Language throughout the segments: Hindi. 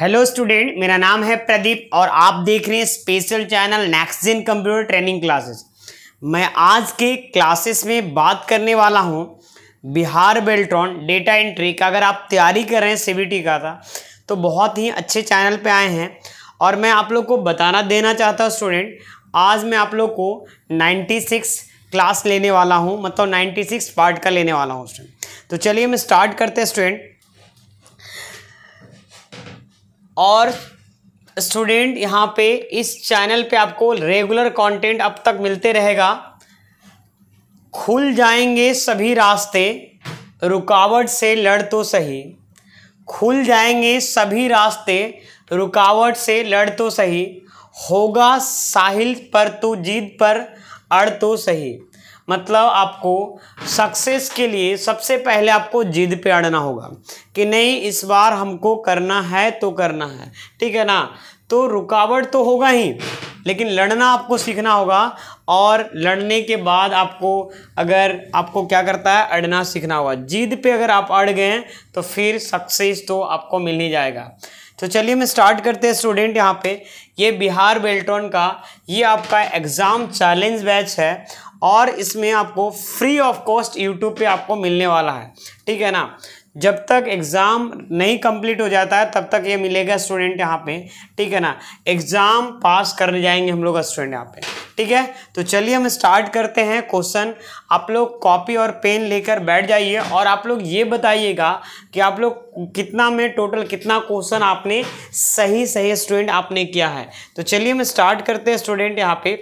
हेलो स्टूडेंट मेरा नाम है प्रदीप और आप देख रहे हैं special channel Nexgen computer training classes मैं आज के क्लासेस में बात करने वाला हूं बिहार बेल्ट्रॉन डेटा एंट्री का अगर आप तैयारी कर रहे हैं सीबीटी का था तो बहुत ही अच्छे चैनल पे आए हैं और मैं आप लोग को बताना देना चाहता हूँ स्टूडेंट आज मैं आप लोग को नाइन्टी क्लास लेने वाला हूँ मतलब नाइन्टी पार्ट का लेने वाला हूँ स्टूडेंट तो चलिए मैं स्टार्ट करते हैं स्टूडेंट और स्टूडेंट यहाँ पे इस चैनल पे आपको रेगुलर कंटेंट अब तक मिलते रहेगा खुल जाएंगे सभी रास्ते रुकावट से लड़ तो सही खुल जाएंगे सभी रास्ते रुकावट से लड़ तो सही होगा साहिल पर तो जीत पर अड़ तो सही मतलब आपको सक्सेस के लिए सबसे पहले आपको जिद पे अड़ना होगा कि नहीं इस बार हमको करना है तो करना है ठीक है ना तो रुकावट तो होगा ही लेकिन लड़ना आपको सीखना होगा और लड़ने के बाद आपको अगर आपको क्या करता है अड़ना सीखना होगा जिद पे अगर आप अड़ गए तो फिर सक्सेस तो आपको मिल ही जाएगा तो चलिए मैं स्टार्ट करते हैं स्टूडेंट यहाँ पे ये बिहार बेल्टॉन का ये आपका एग्ज़ाम चैलेंज बैच है और इसमें आपको फ्री ऑफ कॉस्ट यूट्यूब पे आपको मिलने वाला है ठीक है ना जब तक एग्ज़ाम नहीं कंप्लीट हो जाता है तब तक ये मिलेगा स्टूडेंट यहाँ पे ठीक है ना एग्ज़ाम पास करने जाएंगे हम लोग स्टूडेंट यहाँ पे ठीक है तो चलिए हम स्टार्ट करते हैं क्वेश्चन आप लोग कॉपी और पेन लेकर बैठ जाइए और आप लोग ये बताइएगा कि आप लोग कितना में टोटल कितना क्वेश्चन आपने सही सही स्टूडेंट आपने किया है तो चलिए हम स्टार्ट करते हैं स्टूडेंट यहाँ पर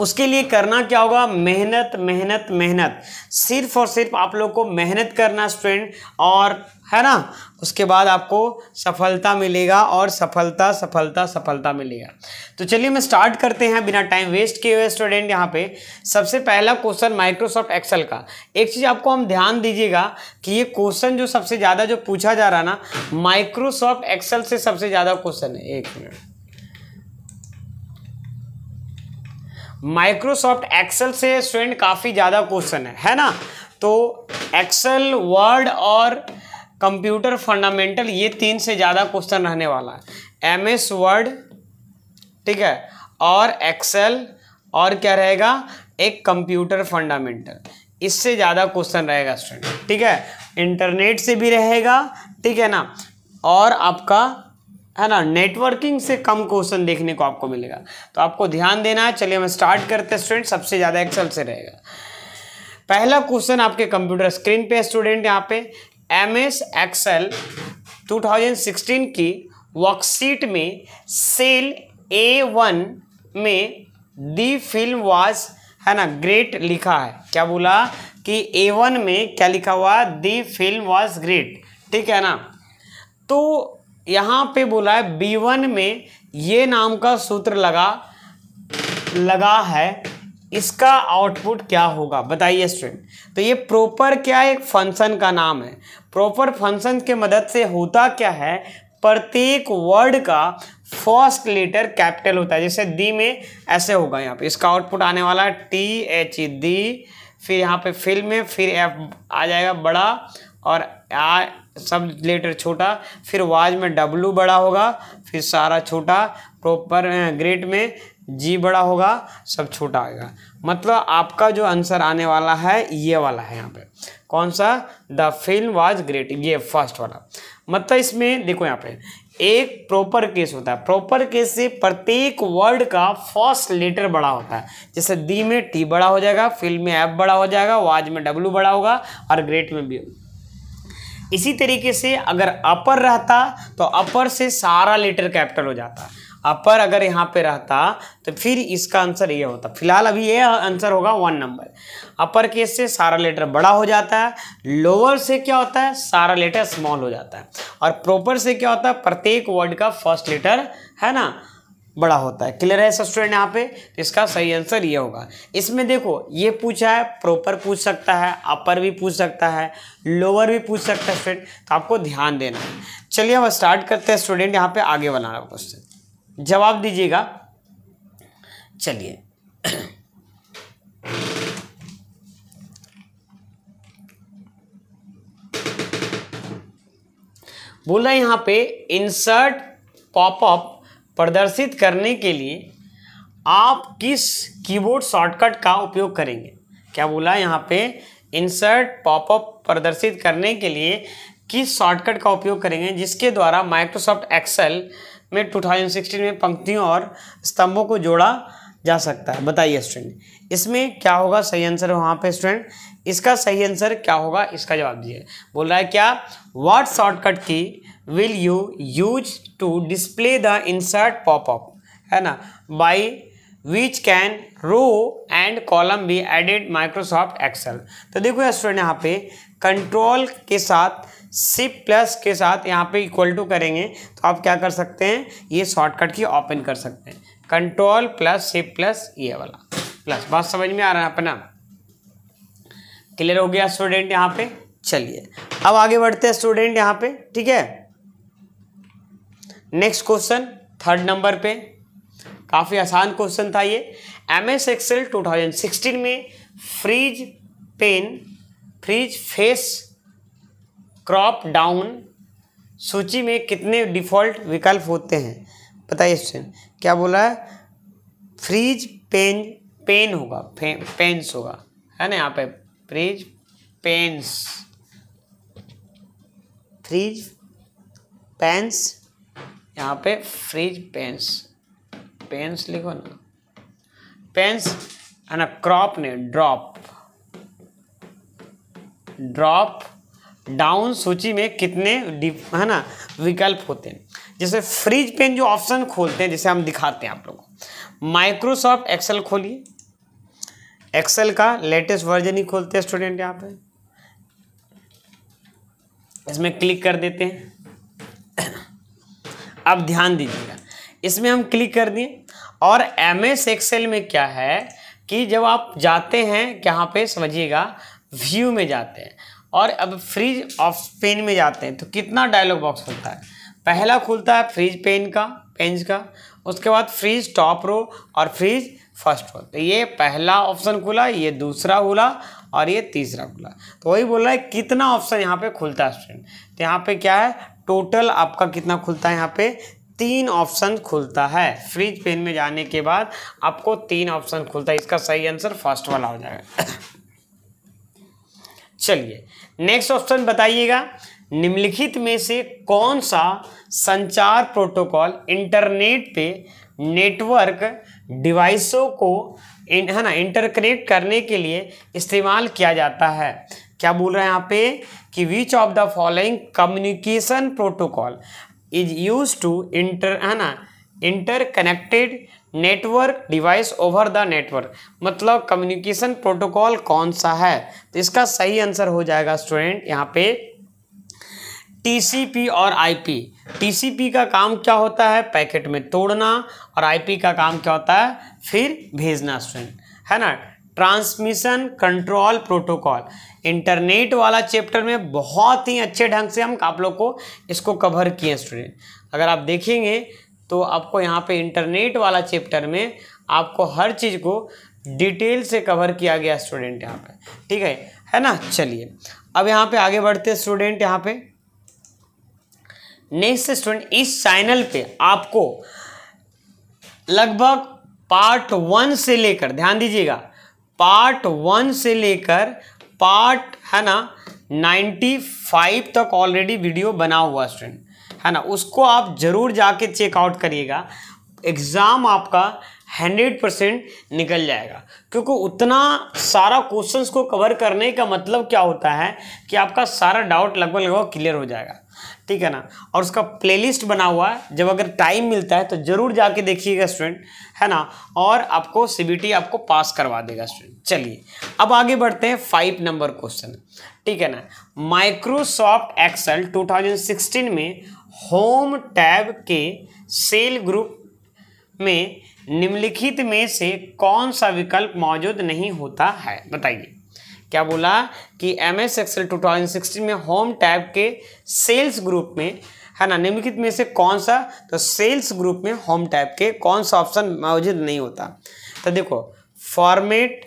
उसके लिए करना क्या होगा मेहनत मेहनत मेहनत सिर्फ और सिर्फ आप लोग को मेहनत करना स्टूडेंट और है ना उसके बाद आपको सफलता मिलेगा और सफलता सफलता सफलता मिलेगा तो चलिए मैं स्टार्ट करते हैं बिना टाइम वेस्ट किए हुए स्टूडेंट यहाँ पे सबसे पहला क्वेश्चन माइक्रोसॉफ्ट एक्सेल का एक चीज़ आपको हम ध्यान दीजिएगा कि ये क्वेश्चन जो सबसे ज़्यादा जो पूछा जा रहा ना माइक्रोसॉफ्ट एक्सेल से सबसे ज़्यादा क्वेश्चन है एक मिनट माइक्रोसॉफ्ट एक्सेल से स्टूडेंट काफ़ी ज़्यादा क्वेश्चन है है ना तो एक्सेल वर्ड और कंप्यूटर फंडामेंटल ये तीन से ज़्यादा क्वेश्चन रहने वाला है एम एस वर्ड ठीक है और एक्सेल और क्या रहेगा एक कंप्यूटर फंडामेंटल इससे ज़्यादा क्वेश्चन रहेगा स्टूडेंट ठीक है इंटरनेट से भी रहेगा ठीक है ना और आपका है ना नेटवर्किंग से कम क्वेश्चन देखने को आपको मिलेगा तो आपको ध्यान देना है चलिए हम स्टार्ट करते हैं स्टूडेंट सबसे ज़्यादा एक्सेल से रहेगा पहला क्वेश्चन आपके कंप्यूटर स्क्रीन पे स्टूडेंट यहाँ पे एम एस एक्सेल 2016 की वर्कशीट में सेल ए वन में दी फिल्म वाज है ना ग्रेट लिखा है क्या बोला कि ए वन में क्या लिखा हुआ दी फिल्म वाज ग्रेट ठीक है ना तो यहाँ पे बोला है बी वन में ये नाम का सूत्र लगा लगा है इसका आउटपुट क्या होगा बताइए स्टूडेंट तो ये प्रॉपर क्या एक फंक्शन का नाम है प्रॉपर फंक्शन के मदद से होता क्या है प्रत्येक वर्ड का फर्स्ट लेटर कैपिटल होता है जैसे दी में ऐसे होगा यहाँ पे इसका आउटपुट आने वाला है टी एच ई दी फिर यहाँ पे फिल्म में फिर एफ आ जाएगा बड़ा और आ सब लेटर छोटा फिर वाज में डब्लू बड़ा होगा फिर सारा छोटा प्रॉपर ग्रेट में जी बड़ा होगा सब छोटा आएगा मतलब आपका जो आंसर आने वाला है ये वाला है यहाँ पे कौन सा द फिल्म वाज ग्रेट ये फर्स्ट वाला मतलब इसमें देखो यहाँ पे एक प्रॉपर केस होता है प्रॉपर केस से प्रत्येक वर्ड का फर्स्ट लेटर बड़ा होता है जैसे दी में टी बड़ा हो जाएगा फिल्म में एफ बड़ा हो जाएगा वाज में डब्लू बड़ा होगा और ग्रेट में बी इसी तरीके से अगर अपर रहता तो अपर से सारा लेटर कैपिटल हो जाता अपर अगर यहाँ पे रहता तो फिर इसका आंसर ये होता फिलहाल अभी ये आंसर होगा वन नंबर अपर केस से सारा लेटर बड़ा हो जाता है लोअर से क्या होता है सारा लेटर स्मॉल हो जाता है और प्रॉपर से क्या होता है प्रत्येक वर्ड का फर्स्ट लेटर है ना बड़ा होता है क्लियर है स्टूडेंट यहाँ पे तो इसका सही आंसर ये होगा इसमें देखो ये पूछा है प्रॉपर पूछ सकता है अपर भी पूछ सकता है लोअर भी पूछ सकता है स्टूडेंट तो आपको ध्यान देना है चलिए हम स्टार्ट करते हैं स्टूडेंट यहाँ पे आगे बनाना क्वेश्चन जवाब दीजिएगा चलिए बोला यहाँ पे इंसर्ट पॉपअप प्रदर्शित करने के लिए आप किस कीबोर्ड शॉर्टकट का उपयोग करेंगे क्या बोला यहाँ पे इंसर्ट पॉपअप प्रदर्शित करने के लिए किस शॉर्टकट का उपयोग करेंगे जिसके द्वारा माइक्रोसॉफ्ट एक्सेल में 2016 में पंक्तियों और स्तंभों को जोड़ा जा सकता है बताइए स्टूडेंट इसमें क्या होगा सही आंसर वहाँ पे स्टूडेंट इसका सही आंसर क्या होगा इसका जवाब दीजिए बोल रहा है क्या what shortcut key will you use to display the insert pop है ना by which can row and column be added Microsoft Excel तो देखो स्टूडेंट यहाँ पे कंट्रोल के साथ सिप प्लस के साथ यहाँ पे इक्वल टू करेंगे तो आप क्या कर सकते हैं ये शॉर्टकट की ओपन कर सकते हैं कंट्रोल प्लस सिप प्लस ये वाला प्लस बात समझ में आ रहा है अपना क्लियर हो गया स्टूडेंट यहाँ पे चलिए अब आगे बढ़ते हैं स्टूडेंट यहाँ पे ठीक है नेक्स्ट क्वेश्चन थर्ड नंबर पे काफ़ी आसान क्वेश्चन था ये M S Excel two thousand sixteen में freeze pane freeze face drop down सूची में कितने डिफ़ॉल्ट विकल्प होते हैं बताइए स्टूडेंट क्या बोला है फ्रीज पेन पेन होगा पे, पेन्स होगा है ना यहाँ पे फ्रीज पेंस फ्रीज पेंस यहाँ पे फ्रिज पेंस पेंस लिखो ना पेंस है ना क्रॉप ने ड्रॉप ड्रॉप डाउन सूची में कितने है ना विकल्प होते हैं जैसे फ्रिज पेन जो ऑप्शन खोलते हैं जैसे हम दिखाते हैं आप लोगों को माइक्रोसॉफ्ट एक्सेल खोलिए एक्सेल का लेटेस्ट वर्जन ही खोलते हैं स्टूडेंट यहाँ पे इसमें क्लिक कर देते हैं अब ध्यान दीजिएगा इसमें हम क्लिक कर दिए और एम एस एक्सेल में क्या है कि जब आप जाते हैं यहाँ पे समझिएगा व्यू में जाते हैं और अब फ्रीज ऑफ पेन में जाते हैं तो कितना डायलॉग बॉक्स खुलता है पहला खुलता है फ्रीज पेन का पेंज का उसके बाद फ्रीज टॉप रो और फ्रीज फर्स्ट रो तो ये पहला ऑप्शन खुला ये दूसरा खुला और ये तीसरा खुला तो वही बोल रहा है कितना ऑप्शन यहाँ पे खुलता है स्टूडेंट तो यहाँ पे क्या है टोटल आपका कितना खुलता है यहाँ पे तीन ऑप्शन खुलता है फ्रिज पेन में जाने के बाद आपको तीन ऑप्शन खुलता है इसका सही आंसर फर्स्ट वाला हो जाएगा चलिए नेक्स्ट ऑप्शन बताइएगा निम्नलिखित में से कौन सा संचार प्रोटोकॉल इंटरनेट पे नेटवर्क डिवाइसों को इन है ना इंटरकनेक्ट करने के लिए इस्तेमाल किया जाता है क्या बोल रहे हैं यहाँ पे कि which of the following communication protocol is use to inter है ना inter connected network device over the network मतलब कम्युनिकेशन प्रोटोकॉल कौन सा है तो इसका सही आंसर हो जाएगा स्टूडेंट यहाँ पे टीसीपी और आईपी टीसीपी का काम क्या होता है पैकेट में तोड़ना और आईपी का काम क्या होता है फिर भेजना स्टूडेंट है ना ट्रांसमिशन कंट्रोल प्रोटोकॉल इंटरनेट वाला चैप्टर में बहुत ही अच्छे ढंग से हम आप लोग को इसको कवर किए स्टूडेंट अगर आप देखेंगे तो आपको यहाँ पे इंटरनेट वाला चैप्टर में आपको हर चीज़ को डिटेल से कवर किया गया स्टूडेंट यहाँ पे ठीक है है ना चलिए अब यहाँ पे आगे बढ़ते स्टूडेंट यहाँ पे नेक्स्ट स्टूडेंट इस चैनल पे आपको लगभग पार्ट वन से लेकर ध्यान दीजिएगा पार्ट वन से लेकर पार्ट है ना 95 तक ऑलरेडी वीडियो बना हुआ स्टूडेंट है ना उसको आप ज़रूर जाके चेकआउट करिएगा एग्ज़ाम आपका हंड्रेड परसेंट निकल जाएगा क्योंकि उतना सारा क्वेश्चंस को कवर करने का मतलब क्या होता है कि आपका सारा डाउट लगभग लगभग क्लियर हो जाएगा ठीक है ना और उसका प्लेलिस्ट बना हुआ है जब अगर टाइम मिलता है तो ज़रूर जाके देखिएगा स्टूडेंट है ना और आपको सी आपको पास करवा देगा स्टूडेंट चलिए अब आगे बढ़ते हैं फाइव नंबर क्वेश्चन ठीक है ना माइक्रोसॉफ्ट एक्सेल 2016 में होम टैब के सेल ग्रुप में निम्नलिखित में से कौन सा विकल्प मौजूद नहीं होता है बताइए क्या बोला कि M S Excel two thousand sixteen में होम टैब के सेल्स ग्रुप में है ना निम्नलिखित में से कौन सा तो सेल्स ग्रुप में होम टैब के कौन सा ऑप्शन मौजूद नहीं होता तो देखो फॉर्मेट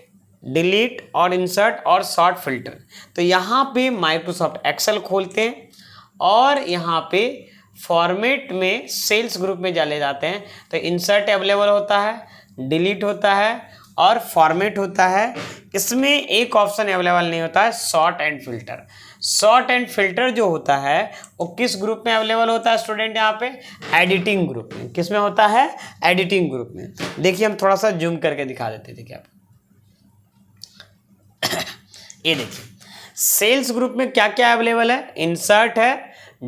डिलीट और इंसर्ट और शॉर्ट फिल्टर तो यहाँ पे माइक्रोसॉफ्ट एक्सेल खोलते हैं और यहाँ पे फॉर्मेट में सेल्स ग्रुप में जाले जाते हैं तो इंसर्ट अवेलेबल होता है डिलीट होता है और फॉर्मेट होता है इसमें एक ऑप्शन अवेलेबल नहीं होता है sort and filter sort and filter जो होता है वो किस ग्रुप में अवेलेबल होता है स्टूडेंट यहाँ पे एडिटिंग ग्रुप में किस में होता है एडिटिंग ग्रुप में देखिए हम थोड़ा सा जूम करके दिखा देते देखिए आप ये देखिए सेल्स ग्रुप में क्या क्या अवेलेबल है इंसर्ट है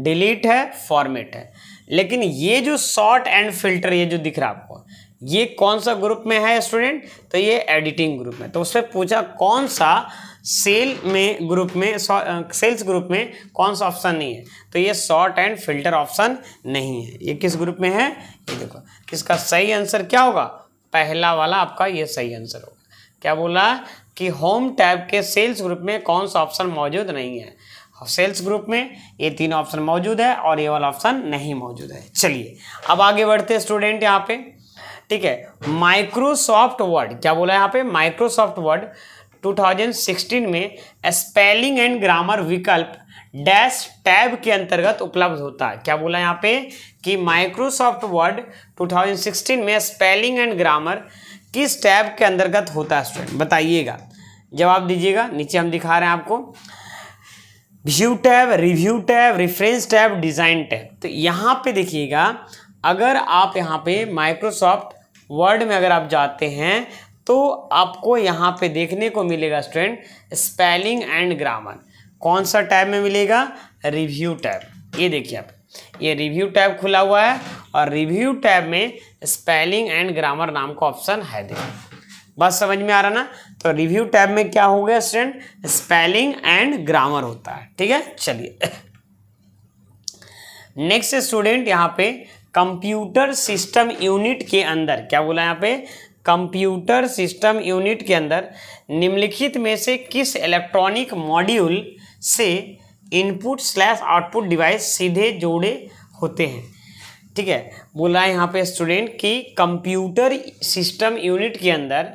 डिलीट है फॉर्मेट है लेकिन ये जो शॉर्ट एंड फिल्टर ये जो दिख रहा है आपको ये कौन सा ग्रुप में है स्टूडेंट तो ये एडिटिंग ग्रुप में तो उससे पूछा कौन सा सेल में ग्रुप में सेल्स ग्रुप में कौन सा ऑप्शन नहीं है तो ये शॉर्ट एंड फिल्टर ऑप्शन नहीं है ये किस ग्रुप में है ये देखो इसका सही आंसर क्या होगा पहला वाला आपका ये सही आंसर होगा क्या बोला कि होम टैब के सेल्स ग्रुप में कौन सा ऑप्शन मौजूद नहीं है सेल्स ग्रुप में ये तीन ऑप्शन मौजूद है और ये वाला ऑप्शन नहीं मौजूद है चलिए अब आगे बढ़ते स्टूडेंट यहाँ पे ठीक है माइक्रोसॉफ्ट वर्ड क्या बोला यहाँ पे माइक्रोसॉफ्ट वर्ड 2016 में स्पेलिंग एंड ग्रामर विकल्प डैश टैब के अंतर्गत उपलब्ध होता है क्या बोला यहाँ पे कि माइक्रोसॉफ्ट वर्ड 2016 में स्पेलिंग एंड ग्रामर किस टैब के अंतर्गत होता है स्टूडेंट बताइएगा जवाब दीजिएगा नीचे हम दिखा रहे हैं आपको view tab review tab reference tab design tab तो यहाँ पे देखिएगा अगर आप यहाँ पे माइक्रोसॉफ्ट वर्ड में अगर आप जाते हैं तो आपको यहाँ पे देखने को मिलेगा स्टूडेंट स्पेलिंग एंड ग्रामर कौन सा टैब में मिलेगा रिव्यू टैब ये देखिए आप ये रिव्यू टैब खुला हुआ है और रिव्यू टैब में स्पेलिंग एंड ग्रामर नाम का ऑप्शन है देखिए बस समझ में आ रहा ना तो रिव्यू टैब में क्या हो गया स्टूडेंट स्पेलिंग एंड ग्रामर होता है ठीक है चलिए नेक्स्ट स्टूडेंट यहाँ पे कंप्यूटर सिस्टम यूनिट के अंदर क्या बोला यहाँ पे कंप्यूटर सिस्टम यूनिट के अंदर निम्नलिखित में से किस इलेक्ट्रॉनिक मॉड्यूल से इनपुट स्लैश आउटपुट डिवाइस सीधे जोड़े होते हैं ठीक है बोला है यहाँ पे स्टूडेंट कि कंप्यूटर सिस्टम यूनिट के अंदर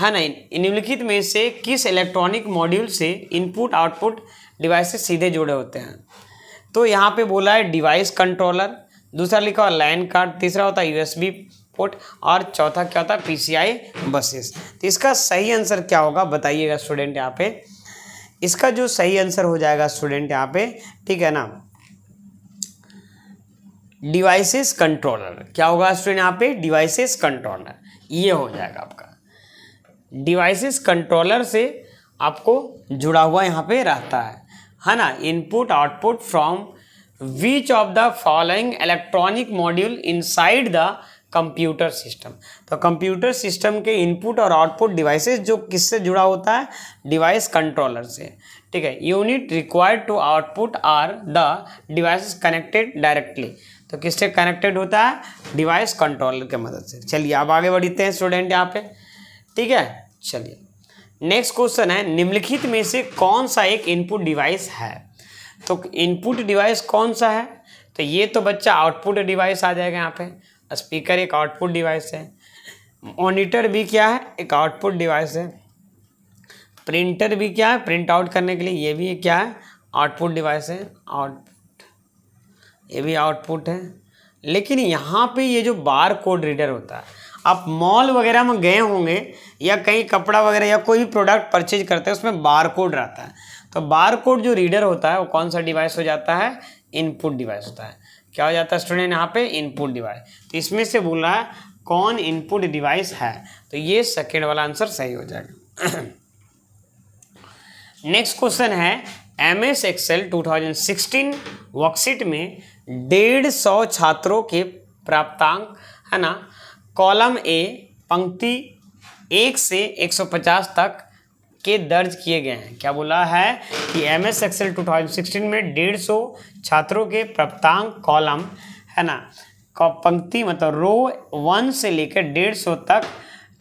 है ना निम्नलिखित में से किस इलेक्ट्रॉनिक मॉड्यूल से इनपुट आउटपुट डिवाइस से सीधे जुड़े होते हैं तो यहाँ पे बोला है डिवाइस कंट्रोलर दूसरा लिखा हुआ लाइन कार्ड तीसरा होता है यूएसबी पोर्ट और चौथा क्या होता है पीसीआई बसेस तो इसका सही आंसर क्या होगा बताइएगा स्टूडेंट यहाँ पे इसका जो सही आंसर हो जाएगा स्टूडेंट यहाँ पे ठीक है ना डिवाइसेस कंट्रोलर क्या होगा स्टूडेंट यहाँ पे डिवाइसेस कंट्रोलर ये हो जाएगा आपका डिवाइसेस कंट्रोलर से आपको जुड़ा हुआ यहाँ पे रहता है है ना input output from which of the following electronic module inside the computer system तो कंप्यूटर सिस्टम के इनपुट और आउटपुट डिवाइसेस जो किससे जुड़ा होता है डिवाइस कंट्रोलर से ठीक है unit required to output are the devices connected directly तो किससे कनेक्टेड होता है डिवाइस कंट्रोलर के मदद से चलिए अब आगे बढ़ते हैं स्टूडेंट यहाँ पे ठीक है चलिए नेक्स्ट क्वेश्चन है निम्नलिखित में से कौन सा एक इनपुट डिवाइस है तो इनपुट डिवाइस कौन सा है तो ये तो बच्चा आउटपुट डिवाइस आ जाएगा यहाँ पे स्पीकर एक आउटपुट डिवाइस है मॉनिटर भी क्या है एक आउटपुट डिवाइस है प्रिंटर भी क्या है प्रिंट आउट करने के लिए ये भी क्या है आउटपुट डिवाइस है आउटपुट ये भी आउटपुट है लेकिन यहाँ पे ये जो बार कोड रीडर होता है आप मॉल वगैरह में गए होंगे या कहीं कपड़ा वगैरह या कोई भी प्रोडक्ट परचेज करते हैं उसमें बार कोड रहता है तो बार कोड जो रीडर होता है वो कौन सा डिवाइस हो जाता है इनपुट डिवाइस होता है क्या हो जाता है स्टूडेंट यहाँ पे इनपुट डिवाइस तो इसमें से बोल रहा है कौन इनपुट डिवाइस है तो ये सेकेंड वाला आंसर सही हो जाएगा नेक्स्ट क्वेश्चन है M S Excel two thousand sixteen worksheet में डेढ़ सौ छात्रों के प्राप्तांक है ना कॉलम ए पंक्ति एक से 150 तक के दर्ज किए गए हैं क्या बोला है कि एम एस एक्सएल टू में डेढ़ सौ छात्रों के प्राप्तांक कॉलम है ना पंक्ति मतलब रो वन से लेकर डेढ़ सौ तक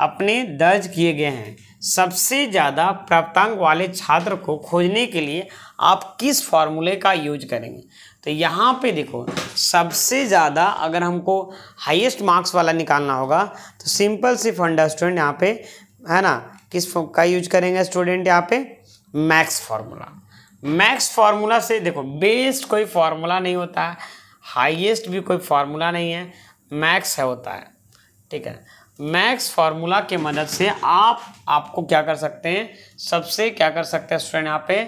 अपने दर्ज किए गए हैं सबसे ज़्यादा प्राप्तांक वाले छात्र को खोजने के लिए आप किस फॉर्मूले का यूज करेंगे तो यहाँ पे देखो सबसे ज़्यादा अगर हमको हाईएस्ट मार्क्स वाला निकालना होगा तो सिंपल सिर्फ अंडरस्टैंड यहाँ पे है ना किस का यूज करेंगे स्टूडेंट यहाँ पे मैक्स फार्मूला मैक्स फार्मूला से देखो बेस्ट कोई फार्मूला नहीं होता है हाईएस्ट भी कोई फार्मूला नहीं है मैक्स है होता है ठीक है मैक्स फार्मूला के मदद से आप आपको क्या कर सकते हैं सबसे क्या कर सकते हैं स्टूडेंट यहाँ पे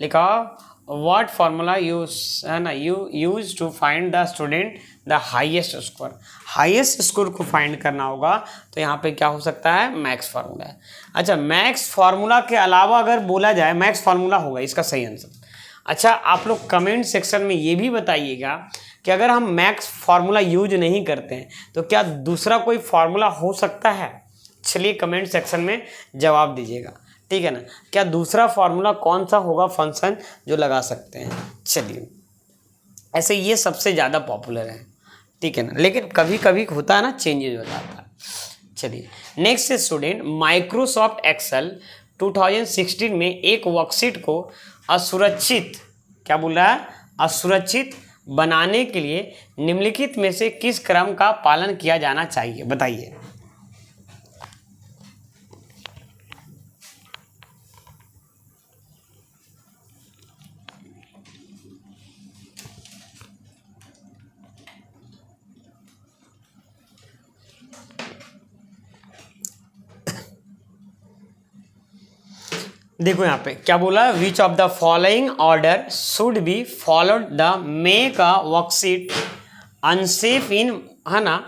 लिखा what फार्मूला यूज है ना you use to find the student the highest score highest score को फाइंड करना होगा तो यहाँ पे क्या हो सकता है मैक्स फार्मूला है अच्छा मैक्स फार्मूला के अलावा अगर बोला जाए मैक्स फार्मूला होगा इसका सही आंसर अच्छा आप लोग कमेंट सेक्शन में ये भी बताइएगा कि अगर हम मैक्स फार्मूला यूज नहीं करते हैं तो क्या दूसरा कोई फार्मूला हो सकता है चलिए कमेंट सेक्शन में जवाब दीजिएगा ठीक है ना क्या दूसरा फार्मूला कौन सा होगा फंक्शन जो लगा सकते हैं चलिए ऐसे ये सबसे ज़्यादा पॉपुलर है ठीक है ना लेकिन कभी कभी होता है ना चेंजेज हो जाता है चलिए नेक्स्ट है स्टूडेंट माइक्रोसॉफ्ट एक्सेल 2016 में एक वर्कशीट को असुरक्षित क्या बोल रहा है असुरक्षित बनाने के लिए निम्नलिखित में से किस क्रम का पालन किया जाना चाहिए बताइए देखो यहाँ पे क्या बोला which of the following order should be followed the make का वर्कशीट अनसेफ इन है ना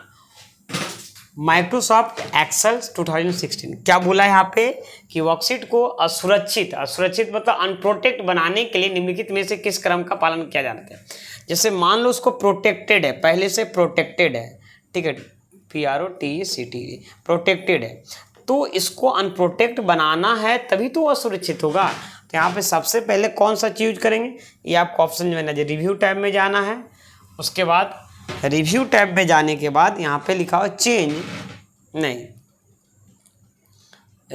माइक्रोसॉफ्ट एक्सेल 2016 क्या बोला यहाँ पे कि वर्कशीट को असुरक्षित असुरक्षित मतलब अनप्रोटेक्ट बनाने के लिए निम्नलिखित में से किस क्रम का पालन किया जाना है जैसे मान लो उसको प्रोटेक्टेड है पहले से प्रोटेक्टेड है ठीक है P R O T C T protected है तो इसको अनप्रोटेक्ट बनाना है तभी तो असुरक्षित होगा तो यहाँ पे सबसे पहले कौन सा चीज़ करेंगे ये आपको ऑप्शन जो है ना रिव्यू टैब में जाना है उसके बाद रिव्यू टैब में जाने के बाद यहाँ पे लिखा हो चेंज नहीं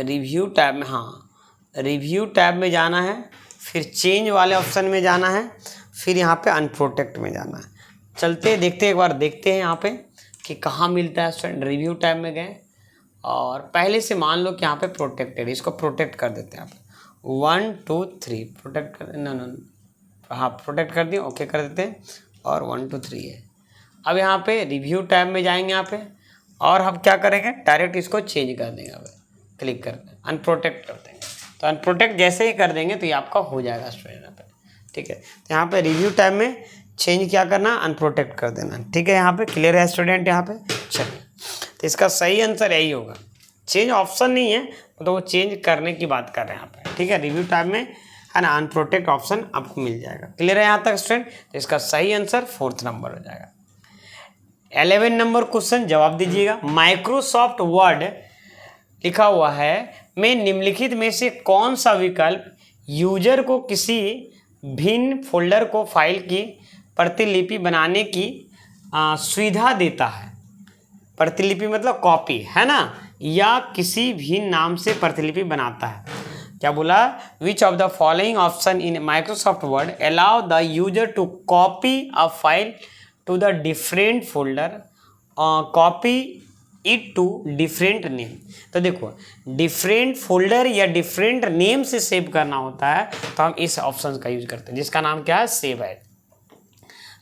रिव्यू टैब में हाँ रिव्यू टैब में जाना है फिर चेंज वाले ऑप्शन में जाना है फिर यहाँ पे अनप्रोटेक्ट में जाना है चलते देखते एक बार देखते हैं यहाँ पे कि कहाँ मिलता है स्टूडेंट रिव्यू टैब में गए और पहले से मान लो कि यहाँ पे प्रोटेक्टेड इसको प्रोटेक्ट कर देते हैं आप वन टू थ्री प्रोटेक्ट कर नो नो हाँ प्रोटेक्ट कर दिए ओके कर देते हैं और वन टू थ्री है अब यहाँ पे रिव्यू टैब में जाएंगे यहाँ पे और हम क्या करेंगे डायरेक्ट इसको चेंज कर देंगे अब क्लिक कर अनप्रोटेक्ट कर देंगे तो अनप्रोटेक्ट जैसे ही कर देंगे तो ये आपका हो जाएगा स्टूडेंट यहाँ पर ठीक है तो यहाँ पर रिव्यू टाइम में चेंज क्या करना अनप्रोटेक्ट कर देना ठीक है यहाँ पे क्लियर है स्टूडेंट यहाँ पे चलिए तो इसका सही आंसर यही होगा चेंज ऑप्शन नहीं है तो वो चेंज करने की बात कर रहे हैं यहाँ पर ठीक है रिव्यू टाइम में है ना अनप्रोटेक्ट ऑप्शन आपको मिल जाएगा क्लियर है यहाँ तक स्टूडेंट तो इसका सही आंसर फोर्थ नंबर हो जाएगा एलेवन नंबर क्वेश्चन जवाब दीजिएगा माइक्रोसॉफ्ट वर्ड लिखा हुआ है में निम्नलिखित में से कौन सा विकल्प यूजर को किसी भिन्न फोल्डर को फाइल की प्रतिलिपि बनाने की सुविधा देता है प्रतिलिपि मतलब कॉपी है ना या किसी भी नाम से प्रतिलिपि बनाता है क्या बोला which of the following option in Microsoft Word allow the user to copy a file to the different folder copy it to different name तो देखो डिफरेंट फोल्डर या डिफरेंट नेम से सेव करना होता है तो हम इस ऑप्शन का यूज करते हैं जिसका नाम क्या है सेव है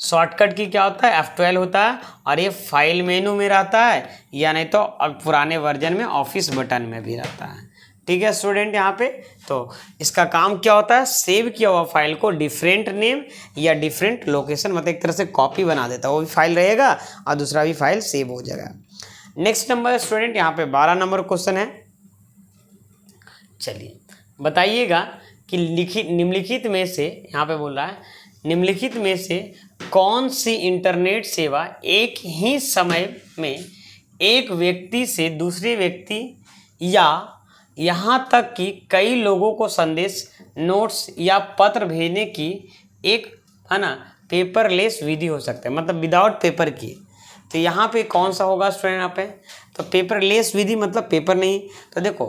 शॉर्टकट की क्या होता है एफ ट्वेल्व होता है और ये फाइल मेनू में रहता है या नहीं तो पुराने वर्जन में ऑफिस बटन में भी रहता है ठीक है स्टूडेंट यहाँ पे तो इसका काम क्या होता है सेव किया हुआ फाइल को डिफरेंट नेम या डिफरेंट लोकेशन मतलब एक तरह से कॉपी बना देता है वो भी फाइल रहेगा और दूसरा भी फाइल सेव हो जाएगा नेक्स्ट नंबर स्टूडेंट यहाँ पे बारह नंबर क्वेश्चन है चलिए बताइएगा कि लिखित निम्नलिखित में से यहाँ पे बोल रहा है निम्नलिखित में से कौन सी इंटरनेट सेवा एक ही समय में एक व्यक्ति से दूसरे व्यक्ति या यहाँ तक कि कई लोगों को संदेश नोट्स या पत्र भेजने की एक है ना पेपरलेस विधि हो सकता है मतलब विदाउट पेपर की तो यहाँ पे कौन सा होगा स्टूडेंट यहाँ पे तो पेपरलेस विधि मतलब पेपर नहीं तो देखो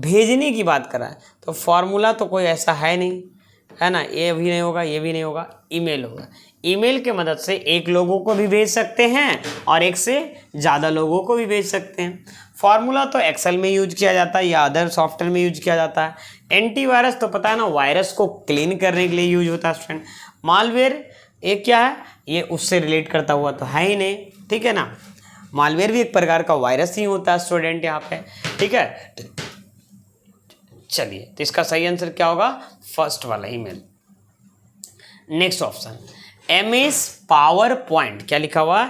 भेजने की बात करा तो फॉर्मूला तो कोई ऐसा है नहीं है ना ये भी नहीं होगा ये भी नहीं होगा ईमेल होगा ईमेल के मदद से एक लोगों को भी भेज सकते हैं और एक से ज़्यादा लोगों को भी भेज सकते हैं फार्मूला तो एक्सेल में यूज किया जाता है या अदर सॉफ्टवेयर में यूज किया जाता है एंटीवायरस तो पता है ना वायरस को क्लीन करने के लिए यूज होता है स्टूडेंट मालवेयर ये क्या है ये उससे रिलेट करता हुआ तो है ही नहीं ठीक है ना मालवेयर भी एक प्रकार का वायरस ही होता है स्टूडेंट यहाँ पे ठीक है चलिए तो इसका सही आंसर क्या होगा फर्स्ट वाला email next option MS S power पॉइंट क्या लिखा हुआ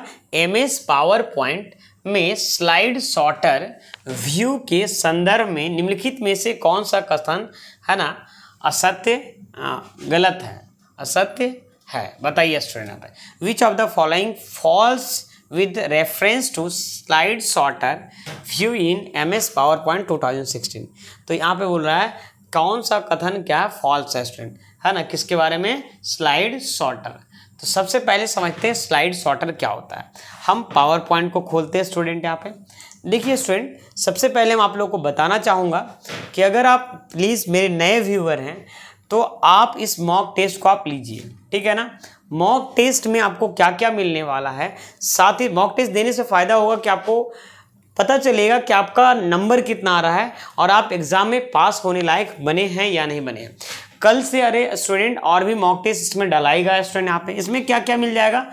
एम एस पावर पॉइंट में स्लाइड सॉर्टर व्यू के संदर्भ में निम्नलिखित में से कौन सा कथन है ना असत्य गलत है असत्य है बताइए student which of the following false with reference with view in M S power PowerPoint two thousand sixteen तो यहाँ पे बोल रहा है कौन सा कथन क्या है फॉल्स है स्टूडेंट है ना किसके बारे में स्लाइड सॉर्टर तो सबसे पहले समझते हैं स्लाइड सॉर्टर क्या होता है हम पावर पॉइंट को खोलते हैं स्टूडेंट यहाँ पे देखिए स्टूडेंट सबसे पहले मैं आप लोगों को बताना चाहूँगा कि अगर आप प्लीज़ मेरे नए व्यूअर हैं तो आप इस मॉक टेस्ट को आप लीजिए ठीक है ना मॉक टेस्ट में आपको क्या क्या मिलने वाला है साथ ही मॉक टेस्ट देने से फ़ायदा होगा कि आपको पता चलेगा कि आपका नंबर कितना आ रहा है और आप एग्ज़ाम में पास होने लायक बने हैं या नहीं बने हैं कल से अरे स्टूडेंट और भी मॉक टेस्ट इसमें डलाएगा स्टूडेंट यहाँ पे इसमें क्या क्या मिल जाएगा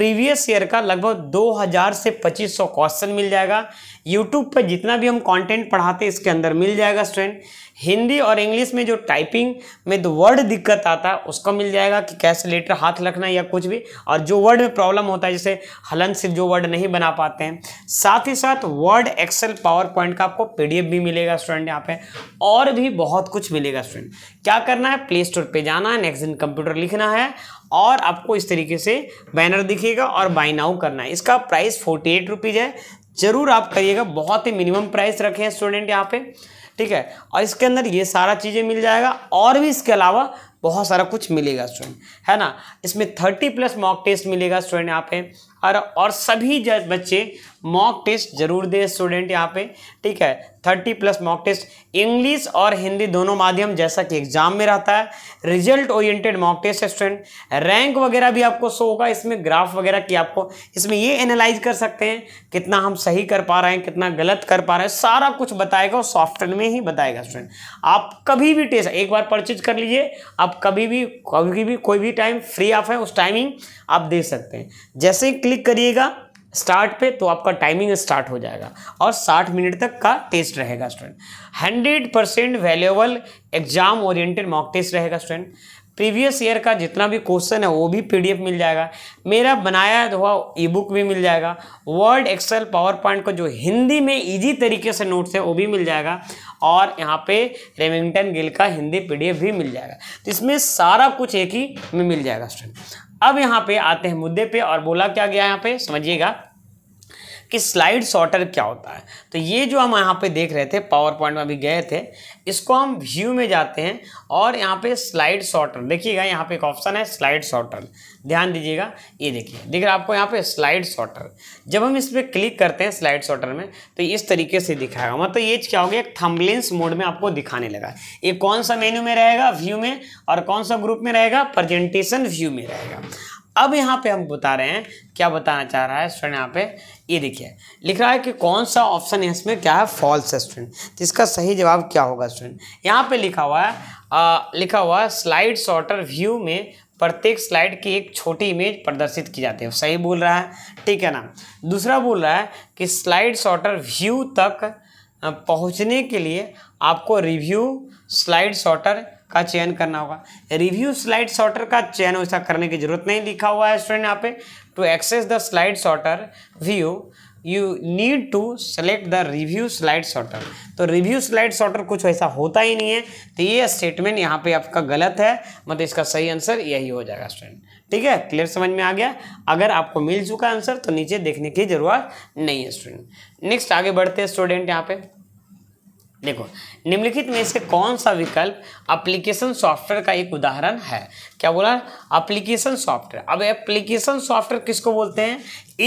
प्रीवियस ईयर का लगभग 2000 से 2500 क्वेश्चन मिल जाएगा यूट्यूब पर जितना भी हम कंटेंट पढ़ाते हैं इसके अंदर मिल जाएगा स्टूडेंट हिंदी और इंग्लिश में जो टाइपिंग में दो वर्ड दिक्कत आता है उसका मिल जाएगा कि कैसे लेटर हाथ रखना या कुछ भी और जो वर्ड में प्रॉब्लम होता है जैसे हलन सिर्फ जो वर्ड नहीं बना पाते हैं साथ ही साथ वर्ड एक्सेल पावर पॉइंट का आपको पी भी मिलेगा स्टूडेंट यहाँ पे और भी बहुत कुछ मिलेगा स्टूडेंट क्या करना है प्ले स्टोर पर जाना है नेक्स्ट दिन कंप्यूटर लिखना है और आपको इस तरीके से बैनर दिखेगा और बाई नाउ करना है इसका प्राइस फोर्टी एट रुपीज़ है ज़रूर आप करिएगा बहुत ही मिनिमम प्राइस रखे हैं स्टूडेंट यहाँ पे ठीक है और इसके अंदर ये सारा चीज़ें मिल जाएगा और भी इसके अलावा बहुत सारा कुछ मिलेगा स्टूडेंट है ना इसमें थर्टी प्लस मॉक टेस्ट मिलेगा स्टूडेंट यहाँ पे और और सभी बच्चे मॉक टेस्ट जरूर दें स्टूडेंट यहाँ पे ठीक है thirty plus mock test English और हिंदी दोनों माध्यम जैसा कि एग्जाम में रहता है result oriented mock test student rank वगैरह भी आपको शो होगा इसमें ग्राफ वगैरह की आपको इसमें ये एनालाइज कर सकते हैं कितना हम सही कर पा रहे हैं कितना गलत कर पा रहे हैं सारा कुछ बताएगा और सॉफ्टवेयर में ही बताएगा स्टूडेंट आप कभी भी टेस्ट एक बार परचेज कर लीजिए आप कभी भी कभी भी कोई भी टाइम फ्री ऑफ है उस टाइमिंग आप दे सकते हैं जैसे ही क्लिक करिएगा स्टार्ट पे तो आपका टाइमिंग स्टार्ट हो जाएगा और 60 मिनट तक का टेस्ट रहेगा student 100 percent valuable exam oriented mock test रहेगा स्टूडेंट प्रीवियस ईयर का जितना भी क्वेश्चन है वो भी पीडीएफ मिल जाएगा मेरा बनाया हुआ ई बुक भी मिल जाएगा वर्ड एक्सेल पावर पॉइंट का जो हिंदी में इजी तरीके से नोट्स है वो भी मिल जाएगा और यहाँ पे रेमिंगटन गिल का हिंदी पीडीएफ भी मिल जाएगा तो इसमें सारा कुछ एक ही में मिल जाएगा स्टूडेंट अब यहाँ पे आते हैं मुद्दे पे और बोला क्या गया यहाँ पे समझिएगा कि स्लाइड शॉर्टर क्या होता है तो ये जो हम यहाँ पे देख रहे थे पावर पॉइंट में अभी गए थे इसको हम व्यू में जाते हैं और यहाँ पे स्लाइड शॉर्टर देखिएगा यहाँ पे एक ऑप्शन है स्लाइड शॉर्टर ध्यान दीजिएगा ये देखिए दिख रहा आपको यहाँ पे स्लाइड शॉर्टर जब हम इस पर क्लिक करते हैं स्लाइड शॉर्टर में तो इस तरीके से दिखाएगा मतलब ये क्या हो गया एक थम्बलेंस मोड में आपको दिखाने लगा ये कौन सा मेन्यू में रहेगा व्यू में और कौन सा ग्रुप में रहेगा प्रजेंटेशन व्यू में रहेगा अब यहाँ पे हम बता रहे हैं क्या बताना चाह रहा है स्टूडेंट यहाँ पे ये देखिए लिख रहा है कि कौन सा ऑप्शन है इसमें क्या है फॉल्स है स्टूडेंट इसका सही जवाब क्या होगा स्टूडेंट यहाँ पे लिखा हुआ है आ, लिखा हुआ है स्लाइड शॉर्टर व्यू में प्रत्येक स्लाइड की एक छोटी इमेज प्रदर्शित की जाती है सही बोल रहा है ठीक है ना दूसरा बोल रहा है कि स्लाइड शॉर्टर व्यू तक पहुंचने के लिए आपको रिव्यू स्लाइड शॉर्टर का चयन करना होगा रिव्यू स्लाइड शॉर्टर का चयन वैसा करने की जरूरत नहीं लिखा हुआ है स्टूडेंट यहाँ पे to access the slide sorter view you need to select the review slide sorter तो रिव्यू स्लाइड सॉर्टर कुछ ऐसा होता ही नहीं है तो ये स्टेटमेंट यहाँ पे आपका गलत है मतलब इसका सही आंसर यही हो जाएगा स्टूडेंट ठीक है क्लियर समझ में आ गया अगर आपको मिल चुका आंसर तो नीचे देखने की जरूरत नहीं है स्टूडेंट नेक्स्ट आगे बढ़ते हैं स्टूडेंट यहाँ पे देखो निम्नलिखित में से कौन सा विकल्प एप्लीकेशन सॉफ्टवेयर का एक उदाहरण है क्या बोला एप्लीकेशन सॉफ्टवेयर अब एप्लीकेशन सॉफ्टवेयर किसको बोलते हैं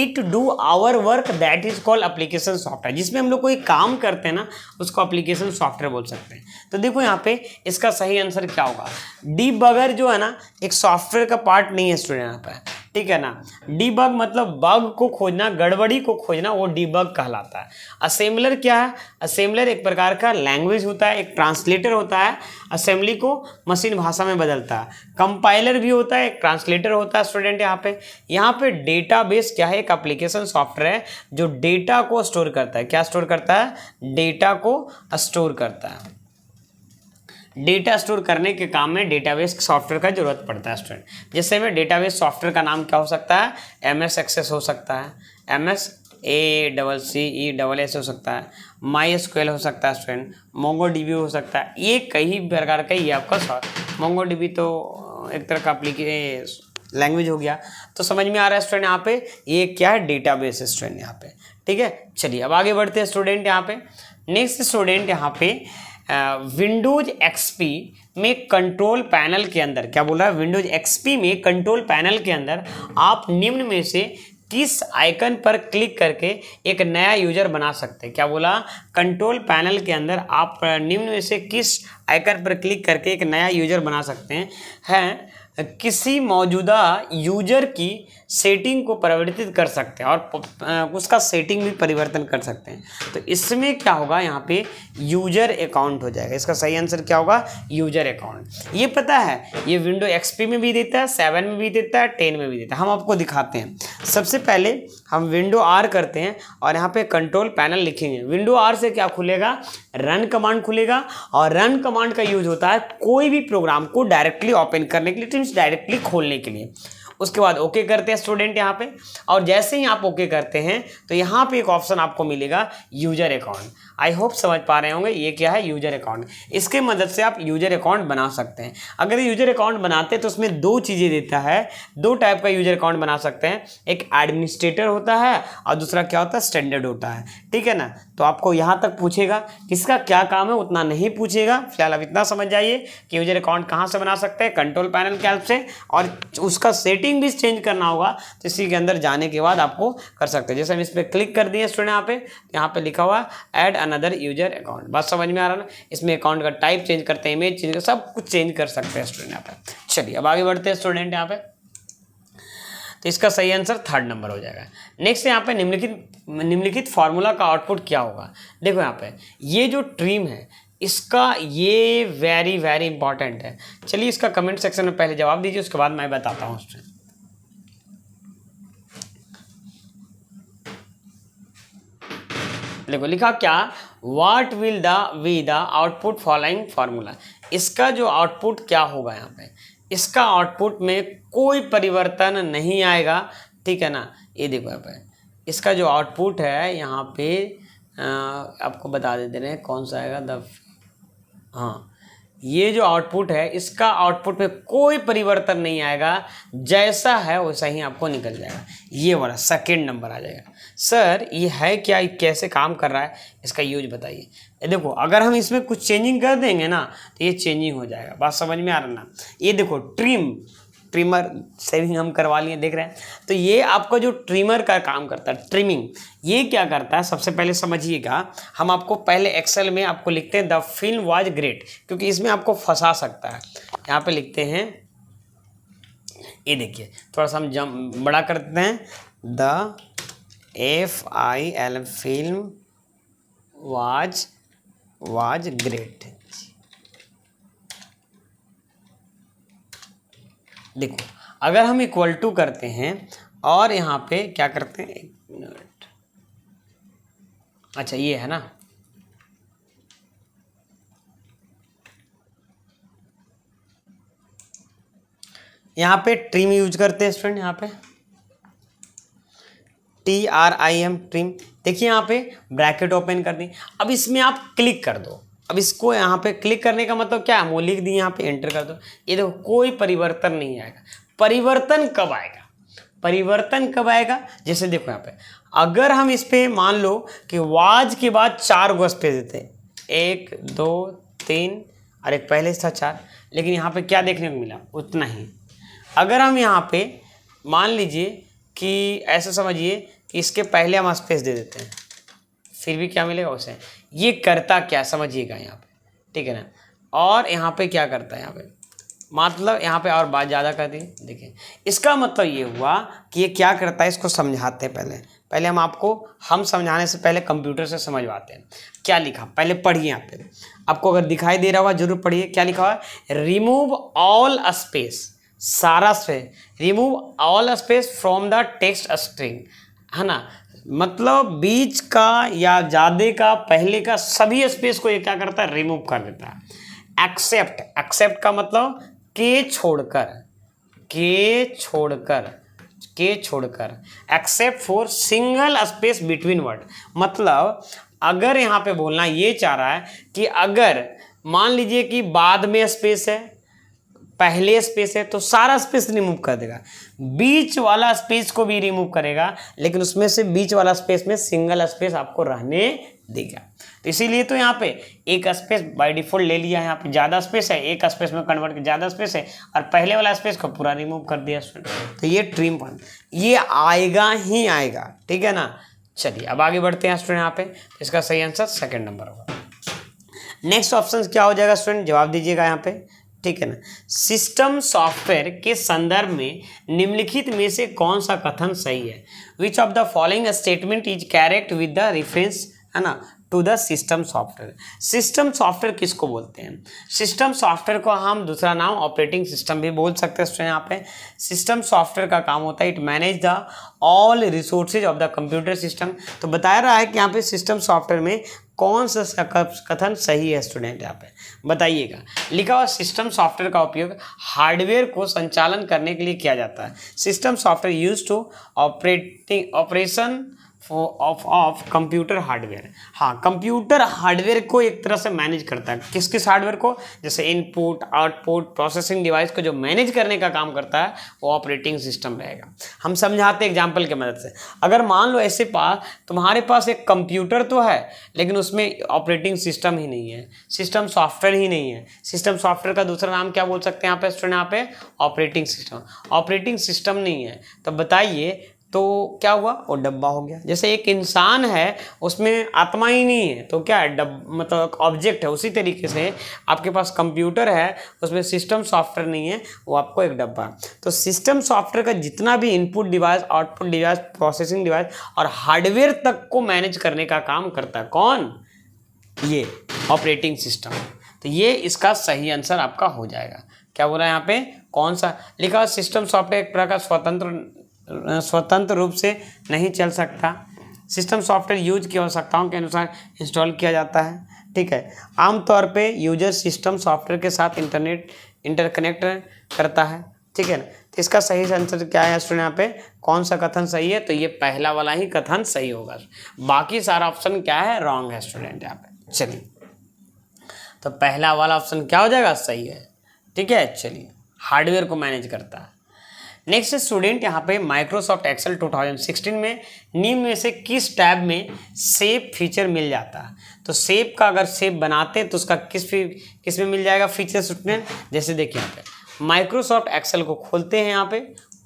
it do our work that is called application software जिसमें हम लोग कोई काम करते हैं ना उसको एप्लीकेशन सॉफ्टवेयर बोल सकते हैं तो देखो यहाँ पे इसका सही आंसर क्या होगा डीप बगर जो है ना एक सॉफ्टवेयर का पार्ट नहीं है स्टूडेंट यहाँ पर ठीक है ना डीबग मतलब बग को खोजना गड़बड़ी को खोजना वो डीबग कहलाता है असेंबलर क्या है असेंबलर एक प्रकार का लैंग्वेज होता है एक ट्रांसलेटर होता है असेंबली को मशीन भाषा में बदलता है कंपाइलर भी होता है एक ट्रांसलेटर होता है स्टूडेंट यहाँ पे यहाँ पे डेटाबेस क्या है एक एप्लीकेशन सॉफ्टवेयर है जो डेटा को स्टोर करता है क्या स्टोर करता है डेटा को स्टोर करता है डेटा स्टोर करने के काम में डेटाबेस सॉफ्टवेयर का जरूरत पड़ता है स्टूडेंट जिससे में डेटाबेस सॉफ्टवेयर का नाम क्या हो सकता है एम एस एक्सेस हो सकता है M S A double C E double S हो सकता है माई स्क्वेल हो सकता है स्टूडेंट मोंगो डी हो सकता है ये कई प्रकार का ये आपका सॉफ्ट मोंगो डी तो एक तरह का अप्लीके लैंग्वेज हो गया तो समझ में आ रहा है स्टूडेंट यहाँ पे ये क्या है डेटा बेस स्टूडेंट यहाँ पे ठीक है चलिए अब आगे बढ़ते हैं स्टूडेंट यहाँ पे नेक्स्ट स्टूडेंट यहाँ पे विंडोज एक्सपी में कंट्रोल पैनल के अंदर क्या बोल रहा है विंडोज एक्सपी में कंट्रोल पैनल के अंदर आप निम्न में से किस आइकन पर क्लिक करके एक नया यूजर बना सकते हैं क्या बोला कंट्रोल पैनल के अंदर आप निम्न में से किस आइकन पर क्लिक करके एक नया यूजर बना सकते हैं किसी मौजूदा यूजर की सेटिंग को परिवर्तित कर सकते हैं और उसका सेटिंग भी परिवर्तन कर सकते हैं तो इसमें क्या होगा यहाँ पे यूजर अकाउंट हो जाएगा इसका सही आंसर क्या होगा यूजर अकाउंट ये पता है ये विंडो एक्सपी में भी देता है सेवन में भी देता है टेन में भी देता है हम आपको दिखाते हैं सबसे पहले हम विंडो आर करते हैं और यहाँ पे कंट्रोल पैनल लिखेंगे विंडो आर से क्या खुलेगा रन कमांड खुलेगा और रन कमांड का यूज होता है कोई भी प्रोग्राम को डायरेक्टली ओपन करने के लिए तो स्ट्रीम्स डायरेक्टली खोलने के लिए उसके बाद ओके okay करते हैं स्टूडेंट यहाँ पे और जैसे ही आप ओके okay करते हैं तो यहाँ पे एक ऑप्शन आपको मिलेगा यूजर अकाउंट आई होप समझ पा रहे होंगे ये क्या है यूजर अकाउंट इसके मदद से आप यूजर अकाउंट बना सकते हैं अगर यूजर अकाउंट बनाते हैं तो उसमें दो चीज़ें देता है दो टाइप का यूजर अकाउंट बना सकते हैं एक एडमिनिस्ट्रेटर होता है और दूसरा क्या होता है स्टैंडर्ड होता है ठीक है ना तो आपको यहाँ तक पूछेगा किसका क्या काम है उतना नहीं पूछेगा फिलहाल अब इतना समझ जाइए कि यूजर अकाउंट कहाँ से बना सकते हैं कंट्रोल पैनल के हेल्प से और उसका सेटिंग भी चेंज करना होगा तो इसी के अंदर जाने के बाद आपको कर सकते हैं जैसे हम इस पर क्लिक कर दिए स्टूडेंट यहाँ पे यहाँ पर लिखा हुआ एड अनदर यूजर अकाउंट बात समझ में आ रहा ना इसमें अकाउंट का टाइप चेंज करते हैं इमेज चेंज कर सब कुछ चेंज कर सकते हैं स्टूडेंट यहाँ पे चलिए अब आगे बढ़ते हैं स्टूडेंट यहाँ पे तो इसका सही आंसर थर्ड नंबर हो जाएगा नेक्स्ट यहाँ पे निम्नलिखित निम्नलिखित फार्मूला का आउटपुट क्या होगा देखो यहाँ पे ये जो ट्रीम है इसका ये वेरी वेरी इंपॉर्टेंट है चलिए इसका कमेंट सेक्शन में पहले जवाब दीजिए उसके बाद मैं बताता हूँ स्टूडेंट देखो लिखा क्या what will the be the output following formula इसका जो आउटपुट क्या होगा यहाँ पे इसका आउटपुट में कोई परिवर्तन नहीं आएगा ठीक है ना ये देखो यहाँ पे इसका जो आउटपुट है यहाँ पे आ, आपको बता दे दे रहे हैं कौन सा आएगा द हाँ ये जो आउटपुट है इसका आउटपुट में कोई परिवर्तन नहीं आएगा जैसा है वैसा ही आपको निकल जाएगा ये वाला सेकेंड नंबर आ जाएगा सर ये है क्या ये कैसे काम कर रहा है इसका यूज बताइए देखो अगर हम इसमें कुछ चेंजिंग कर देंगे ना तो ये चेंजिंग हो जाएगा बात समझ में आ रहा ना ये देखो ट्रिम ट्रिमर सेविंग हम करवा लिए देख रहे हैं तो ये आपका जो ट्रिमर का काम करता है ट्रिमिंग ये क्या करता है सबसे पहले समझिएगा हम आपको पहले एक्सेल में आपको लिखते हैं द फिल्म वाज ग्रेट क्योंकि इसमें आपको फंसा सकता है यहाँ पे लिखते हैं ये देखिए थोड़ा सा हम जम बड़ा करते हैं the F I L film was was great देखो अगर हम इक्वल टू करते हैं और यहाँ पे क्या करते हैं एक मिनट अच्छा ये है ना यहाँ पे ट्रिम यूज करते हैं स्टूडेंट यहाँ पे T R I M trim देखिए यहाँ पे ब्रैकेट ओपन कर दी अब इसमें आप क्लिक कर दो अब इसको यहाँ पे क्लिक करने का मतलब क्या है वो लिख दी यहाँ पे एंटर कर दो ये देखो कोई परिवर्तन नहीं आएगा परिवर्तन कब आएगा परिवर्तन कब आएगा जैसे देखो यहाँ पे अगर हम इस पर मान लो कि वाज के बाद चार गो स्पेस देते हैं एक दो तीन और एक पहले था चार लेकिन यहाँ पे क्या देखने को मिला उतना ही अगर हम यहाँ पे मान लीजिए कि ऐसा समझिए कि इसके पहले हम स्पेस दे देते हैं फिर भी क्या मिलेगा उसे ये करता क्या समझिएगा यहाँ पे ठीक है ना और यहाँ पे क्या करता है यहाँ पे मतलब यहाँ पे और बात ज़्यादा कर दी देखिए इसका मतलब ये हुआ कि ये क्या करता है इसको समझाते हैं पहले पहले हम आपको हम समझाने से पहले कंप्यूटर से समझवाते हैं क्या लिखा पहले पढ़िए यहाँ पे आपको अगर दिखाई दे रहा हुआ जरूर पढ़िए क्या लिखा हुआ रिमूव ऑल स्पेस सारा space remove all space from the text string है ना मतलब बीच का या ज़्यादा का पहले का सभी स्पेस को ये क्या करता है रिमूव कर देता है एक्सेप्ट एक्सेप्ट का मतलब के छोड़कर के छोड़कर के छोड़कर except for single space between word मतलब अगर यहाँ पे बोलना ये चाह रहा है कि अगर मान लीजिए कि बाद में स्पेस है पहले स्पेस है तो सारा स्पेस रिमूव कर देगा बीच वाला स्पेस को भी रिमूव करेगा लेकिन उसमें से बीच वाला स्पेस में सिंगल स्पेस आपको रहने देगा तो इसीलिए तो यहाँ पे एक स्पेस बाय डिफॉल्ट ले लिया है यहाँ पे ज़्यादा स्पेस है एक स्पेस में कन्वर्ट किया ज़्यादा स्पेस है और पहले वाला स्पेस को पूरा रिमूव कर दिया तो ये ट्रिम पॉइंट ये आएगा ही आएगा ठीक है ना चलिए अब आगे बढ़ते हैं स्टूडेंट यहाँ पे तो इसका सही आंसर सेकेंड नंबर होगा नेक्स्ट ऑप्शन क्या हो जाएगा स्टूडेंट जवाब दीजिएगा यहाँ पे ठीक है ना सिस्टम सॉफ्टवेयर के संदर्भ में निम्नलिखित में से कौन सा कथन सही है which of the following statement is correct with the reference है ना to the system software system software किसको बोलते हैं सिस्टम सॉफ्टवेयर को हम दूसरा नाम ऑपरेटिंग सिस्टम भी बोल सकते हैं स्टूडेंट यहाँ पे सिस्टम सॉफ्टवेयर का काम होता है it manage the all resources of the computer system तो बताया रहा है कि यहाँ पे सिस्टम सॉफ्टवेयर में कौन सा कथन सही है स्टूडेंट यहाँ पे बताइएगा लिखा हुआ सिस्टम सॉफ्टवेयर का उपयोग हार्डवेयर को संचालन करने के लिए किया जाता है system software use to operating operation of of computer hardware हाँ कंप्यूटर हार्डवेयर को एक तरह से मैनेज करता है किस किस हार्डवेयर को जैसे इनपुट आउटपुट प्रोसेसिंग डिवाइस को जो मैनेज करने का काम करता है वो ऑपरेटिंग सिस्टम रहेगा हम समझाते हैं एग्जाम्पल की मदद से अगर मान लो ऐसे पास तुम्हारे पास एक कंप्यूटर तो है लेकिन उसमें ऑपरेटिंग सिस्टम ही नहीं है सिस्टम सॉफ्टवेयर ही नहीं है सिस्टम सॉफ्टवेयर का दूसरा नाम क्या बोल सकते हैं यहाँ पे स्टूडेंट यहाँ पे ऑपरेटिंग सिस्टम ऑपरेटिंग सिस्टम नहीं है तो बताइए तो क्या हुआ वो डब्बा हो गया जैसे एक इंसान है उसमें आत्मा ही नहीं है तो क्या है डब मतलब ऑब्जेक्ट है उसी तरीके से आपके पास कंप्यूटर है उसमें सिस्टम सॉफ्टवेयर नहीं है वो आपको एक डब्बा तो सिस्टम सॉफ्टवेयर का जितना भी input device output device processing device और हार्डवेयर तक को मैनेज करने का काम करता है कौन ये ऑपरेटिंग सिस्टम तो ये इसका सही आंसर आपका हो जाएगा क्या बोला यहाँ पे कौन सा लिखा सिस्टम सॉफ्टवेयर एक प्रकार स्वतंत्र स्वतंत्र रूप से नहीं चल सकता सिस्टम सॉफ्टवेयर यूज की आवश्यकताओं के अनुसार इंस्टॉल किया जाता है ठीक है आमतौर पे यूजर सिस्टम सॉफ्टवेयर के साथ इंटरनेट इंटरकनेक्ट करता है ठीक है ना तो इसका सही आंसर क्या है स्टूडेंट यहाँ पे कौन सा कथन सही है तो ये पहला वाला ही कथन सही होगा बाकी सारा ऑप्शन क्या है रॉन्ग है स्टूडेंट यहाँ पे चलिए तो पहला वाला ऑप्शन क्या हो जाएगा सही है ठीक है चलिए हार्डवेयर को मैनेज करता है नेक्स्ट स्टूडेंट यहाँ पे माइक्रोसॉफ्ट एक्सेल 2016 में नीम में से किस टैब में सेप फीचर मिल जाता है तो सेप का अगर सेप बनाते हैं तो उसका किस किस में मिल जाएगा फीचर स्टूडेंट जैसे देखिए यहाँ पे माइक्रोसॉफ्ट एक्सेल को खोलते हैं यहाँ पे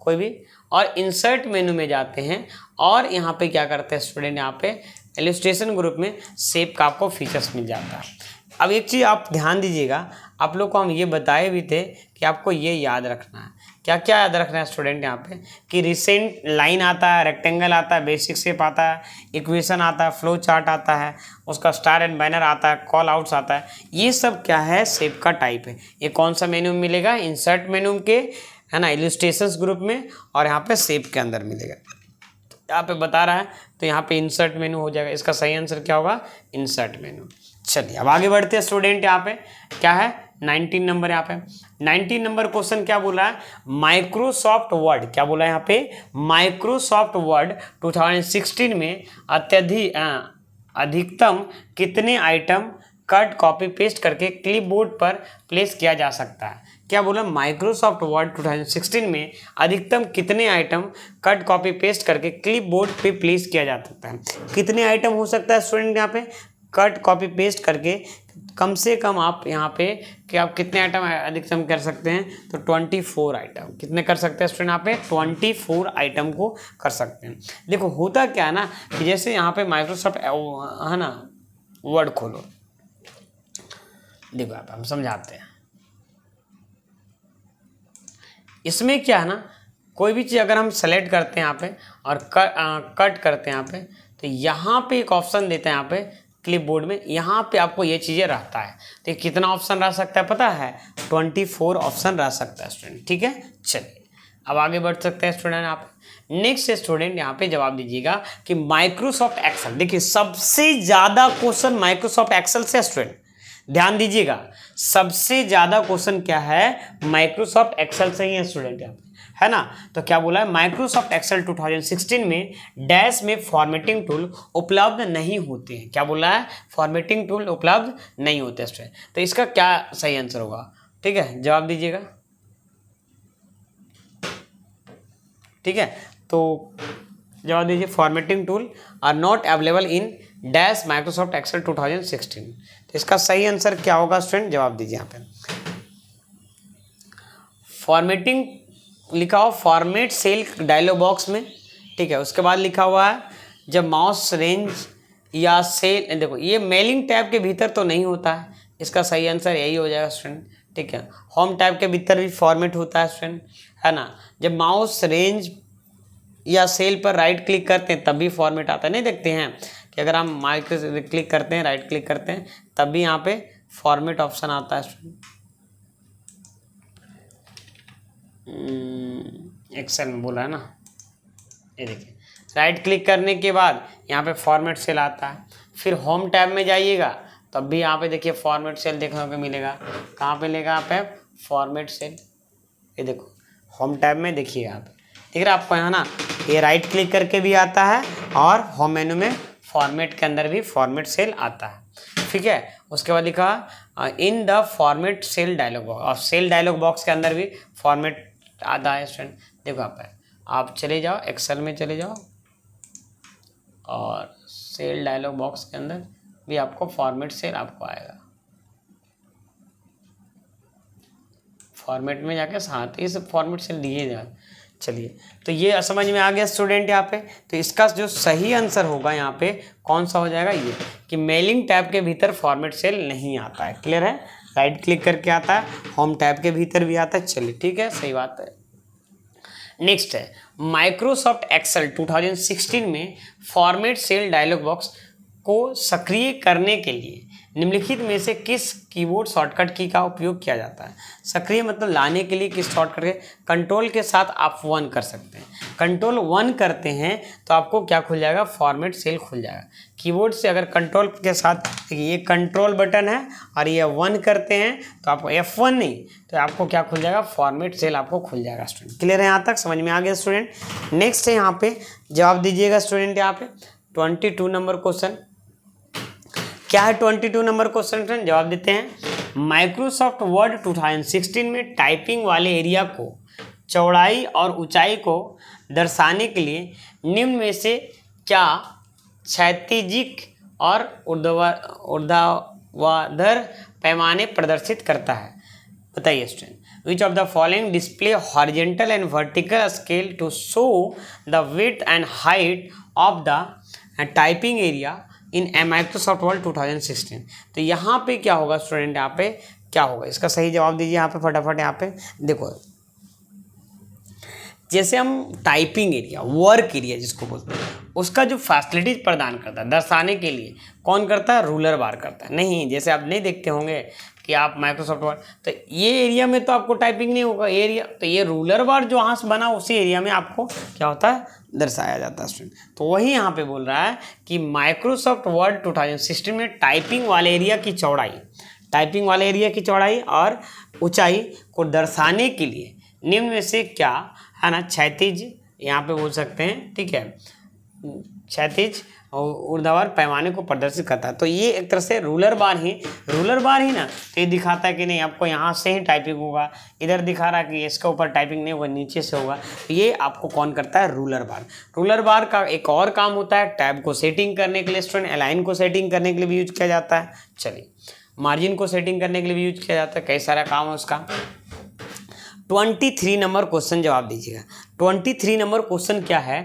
कोई भी और इंसर्ट मेनू में जाते हैं और यहाँ पर क्या करते हैं स्टूडेंट यहाँ पे एलिस्ट्रेशन ग्रुप में सेप का आपको फीचर्स मिल जाता है अब एक चीज़ आप ध्यान दीजिएगा आप लोग को हम ये बताए भी थे कि आपको ये याद रखना है क्या क्या याद रखना है स्टूडेंट यहाँ पे कि रिसेंट लाइन आता है रेक्टेंगल आता है बेसिक शेप आता है इक्वेशन आता है फ्लो चार्ट आता है उसका स्टार एंड बैनर आता है कॉल आउट्स आता है ये सब क्या है शेप का टाइप है ये कौन सा मेन्यू में मिलेगा इंसर्ट मेन्यू के है ना इलिस्ट्रेशन ग्रुप में और यहाँ पे सेप के अंदर मिलेगा यहाँ पे बता रहा है तो यहाँ पे इंसर्ट मेनू हो जाएगा इसका सही आंसर क्या होगा इंसर्ट मेनू चलिए अब आगे बढ़ते हैं स्टूडेंट यहाँ पे क्या है नाइनटीन नंबर यहाँ पे नाइनटीन नंबर क्वेश्चन क्या बोला है माइक्रोसॉफ्ट वर्ड क्या बोला है यहाँ पे माइक्रोसॉफ्ट वर्ड 2016 में अत्यधिक अधिकतम कितने आइटम कट कॉपी पेस्ट करके क्लिपबोर्ड पर प्लेस किया जा सकता है क्या बोला माइक्रोसॉफ्ट वर्ड 2016 में अधिकतम कितने आइटम कट कॉपी पेस्ट करके क्लिपबोर्ड पे प्लेस किया जा सकता है कितने आइटम हो सकता है स्टूडेंट यहाँ पे कट कॉपी पेस्ट करके कम से कम आप यहाँ पे कि आप कितने आइटम अधिकतम कर सकते हैं तो 24 आइटम कितने कर सकते हैं स्टूडेंट यहाँ पे 24 आइटम को कर सकते हैं देखो होता क्या है ना कि जैसे यहाँ पे माइक्रोसॉफ्ट है ना वर्ड खोलो देखो आप हम समझाते हैं इसमें क्या है ना कोई भी चीज़ अगर हम सेलेक्ट करते हैं यहाँ पे और कर, आ, कट करते हैं यहाँ पे तो यहाँ पे एक ऑप्शन देते हैं यहाँ पे क्लिपबोर्ड में यहाँ पे आपको ये चीज़ें रहता है तो कितना ऑप्शन रह सकता है पता है ट्वेंटी फोर ऑप्शन रह सकता है स्टूडेंट ठीक है चलिए अब आगे बढ़ सकते हैं स्टूडेंट आप नेक्स्ट स्टूडेंट यहाँ पे जवाब दीजिएगा कि माइक्रोसॉफ्ट एक्सेल देखिए सबसे ज़्यादा क्वेश्चन माइक्रोसॉफ्ट एक्सेल से स्टूडेंट ध्यान दीजिएगा सबसे ज़्यादा क्वेश्चन क्या है माइक्रोसॉफ्ट एक्सेल से ही है स्टूडेंट यहाँ है ना तो क्या बोला है माइक्रोसॉफ्ट एक्सेल 2016 में डैश में फॉर्मेटिंग टूल उपलब्ध नहीं होते हैं क्या बोला है फॉर्मेटिंग टूल उपलब्ध नहीं होते हैं तो इसका क्या सही आंसर होगा ठीक है जवाब दीजिएगा ठीक है तो जवाब दीजिए formatting tool are not available in dash Microsoft Excel 2016 तो इसका सही आंसर क्या होगा स्टूडेंट जवाब दीजिए यहाँ पे फॉर्मेटिंग लिखा हो फॉर्मेट सेल डायलॉग बॉक्स में ठीक है उसके बाद लिखा हुआ है जब माउस रेंज या सेल देखो ये मेलिंग टैब के भीतर तो नहीं होता है इसका सही आंसर यही हो जाएगा स्टूडेंट ठीक है होम टैब के भीतर भी फॉर्मेट होता है स्टूडेंट है ना जब माउस रेंज या सेल पर राइट क्लिक करते हैं तब भी फॉर्मेट आता है नहीं देखते हैं कि अगर हम माइक क्लिक करते हैं राइट क्लिक करते हैं तब भी यहाँ पे फॉर्मेट ऑप्शन आता है स्टूडेंट एक्सेल हम्म, में बोला है ना ये देखिए राइट क्लिक करने के बाद यहाँ पे फॉर्मेट सेल आता है फिर होम टैब में जाइएगा तब भी यहाँ पे देखिए फॉर्मेट सेल देखने को मिलेगा कहाँ पे लेगा आप है फॉर्मेट सेल ये देखो होम टैब में देखिए आप देख रहा है आपको यहाँ ना ये राइट क्लिक करके भी आता है और होम मेनू में फॉर्मेट के अंदर भी फॉर्मेट सेल आता है ठीक है उसके बाद लिखा in the format cell dialog box और सेल डायलॉग बॉक्स के अंदर भी फॉर्मेट आधा है स्टूडेंट देखो यहाँ पर आप चले जाओ एक्सेल में चले जाओ और सेल डायलॉग बॉक्स के अंदर भी आपको फॉर्मेट सेल आपको आएगा फॉर्मेट में जाके साथ इस फॉर्मेट सेल दिए जाए चलिए तो ये समझ में आ गया स्टूडेंट यहाँ पे तो इसका जो सही आंसर होगा यहाँ पे कौन सा हो जाएगा ये कि मेलिंग टैब के भीतर फॉर्मेट सेल नहीं आता है क्लियर है राइट क्लिक करके आता है होम टैब के भीतर भी आता है चलिए ठीक है सही बात है नेक्स्ट है माइक्रोसॉफ्ट एक्सेल 2016 में फॉर्मेट सेल डायलॉग बॉक्स को सक्रिय करने के लिए निम्नलिखित में से किस कीबोर्ड शॉर्टकट की का उपयोग किया जाता है सक्रिय मतलब लाने के लिए किस शॉर्टकट के कंट्रोल के साथ आप वन कर सकते हैं कंट्रोल वन करते हैं तो आपको क्या खुल जाएगा फॉर्मेट सेल खुल जाएगा कीबोर्ड से अगर कंट्रोल के साथ ये कंट्रोल बटन है और ये वन करते हैं तो आपको एफ वन नहीं तो आपको क्या खुल जाएगा फॉर्मेट सेल आपको खुल जाएगा स्टूडेंट क्लियर है यहाँ तक समझ में आ गया स्टूडेंट नेक्स्ट है यहाँ पे जवाब दीजिएगा स्टूडेंट यहाँ पे ट्वेंटी टू नंबर क्वेश्चन क्या है ट्वेंटी टू नंबर क्वेश्चन जवाब देते हैं माइक्रोसॉफ्ट वर्ड 2016 में टाइपिंग वाले एरिया को चौड़ाई और ऊंचाई को दर्शाने के लिए निम्न में से क्या क्षैतिजिक और ऊर्ध्वाधर पैमाने प्रदर्शित करता है बताइए student which of the following display horizontal and vertical scale to show the width and height of the typing area in Microsoft world 2016 तो यहाँ पे क्या होगा स्टूडेंट यहाँ पे क्या होगा इसका सही जवाब दीजिए यहाँ पे फटाफट यहाँ पे देखो जैसे हम टाइपिंग एरिया वर्क एरिया जिसको बोलते हैं उसका जो फैसिलिटीज प्रदान करता है दर्शाने के लिए कौन करता है रूलर बार करता है नहीं जैसे आप नहीं देखते होंगे कि आप माइक्रोसॉफ्ट वर्ड तो ये एरिया में तो आपको टाइपिंग नहीं होगा एरिया तो ये रूलर बार जो से बना उसी एरिया में आपको क्या होता है दर्शाया जाता है स्टूडेंट तो वही यहाँ पे बोल रहा है कि माइक्रोसॉफ्ट वर्ड 2016 में टाइपिंग वाले एरिया की चौड़ाई टाइपिंग वाले एरिया की चौड़ाई और ऊंचाई को दर्शाने के लिए निम्न में से क्या है ना क्षैतिज यहाँ पे बोल सकते हैं ठीक है क्षैतिज और ऊर्ध्वार पैमाने को प्रदर्शित करता है तो ये एक तरह से रूलर बार ही रूलर बार ही ना तो ये दिखाता है कि नहीं आपको यहाँ से ही टाइपिंग होगा इधर दिखा रहा है कि इसके ऊपर टाइपिंग नहीं होगा नीचे से होगा तो ये आपको कौन करता है रूलर बार रूलर बार का एक और काम होता है टैब को सेटिंग करने के लिए स्टूडेंट अलाइन को सेटिंग करने के लिए भी यूज किया जाता है चलिए मार्जिन को सेटिंग करने के लिए भी यूज किया जाता है कई सारा काम है उसका ट्वेंटी थ्री नंबर क्वेश्चन जवाब दीजिएगा ट्वेंटी थ्री नंबर क्वेश्चन क्या है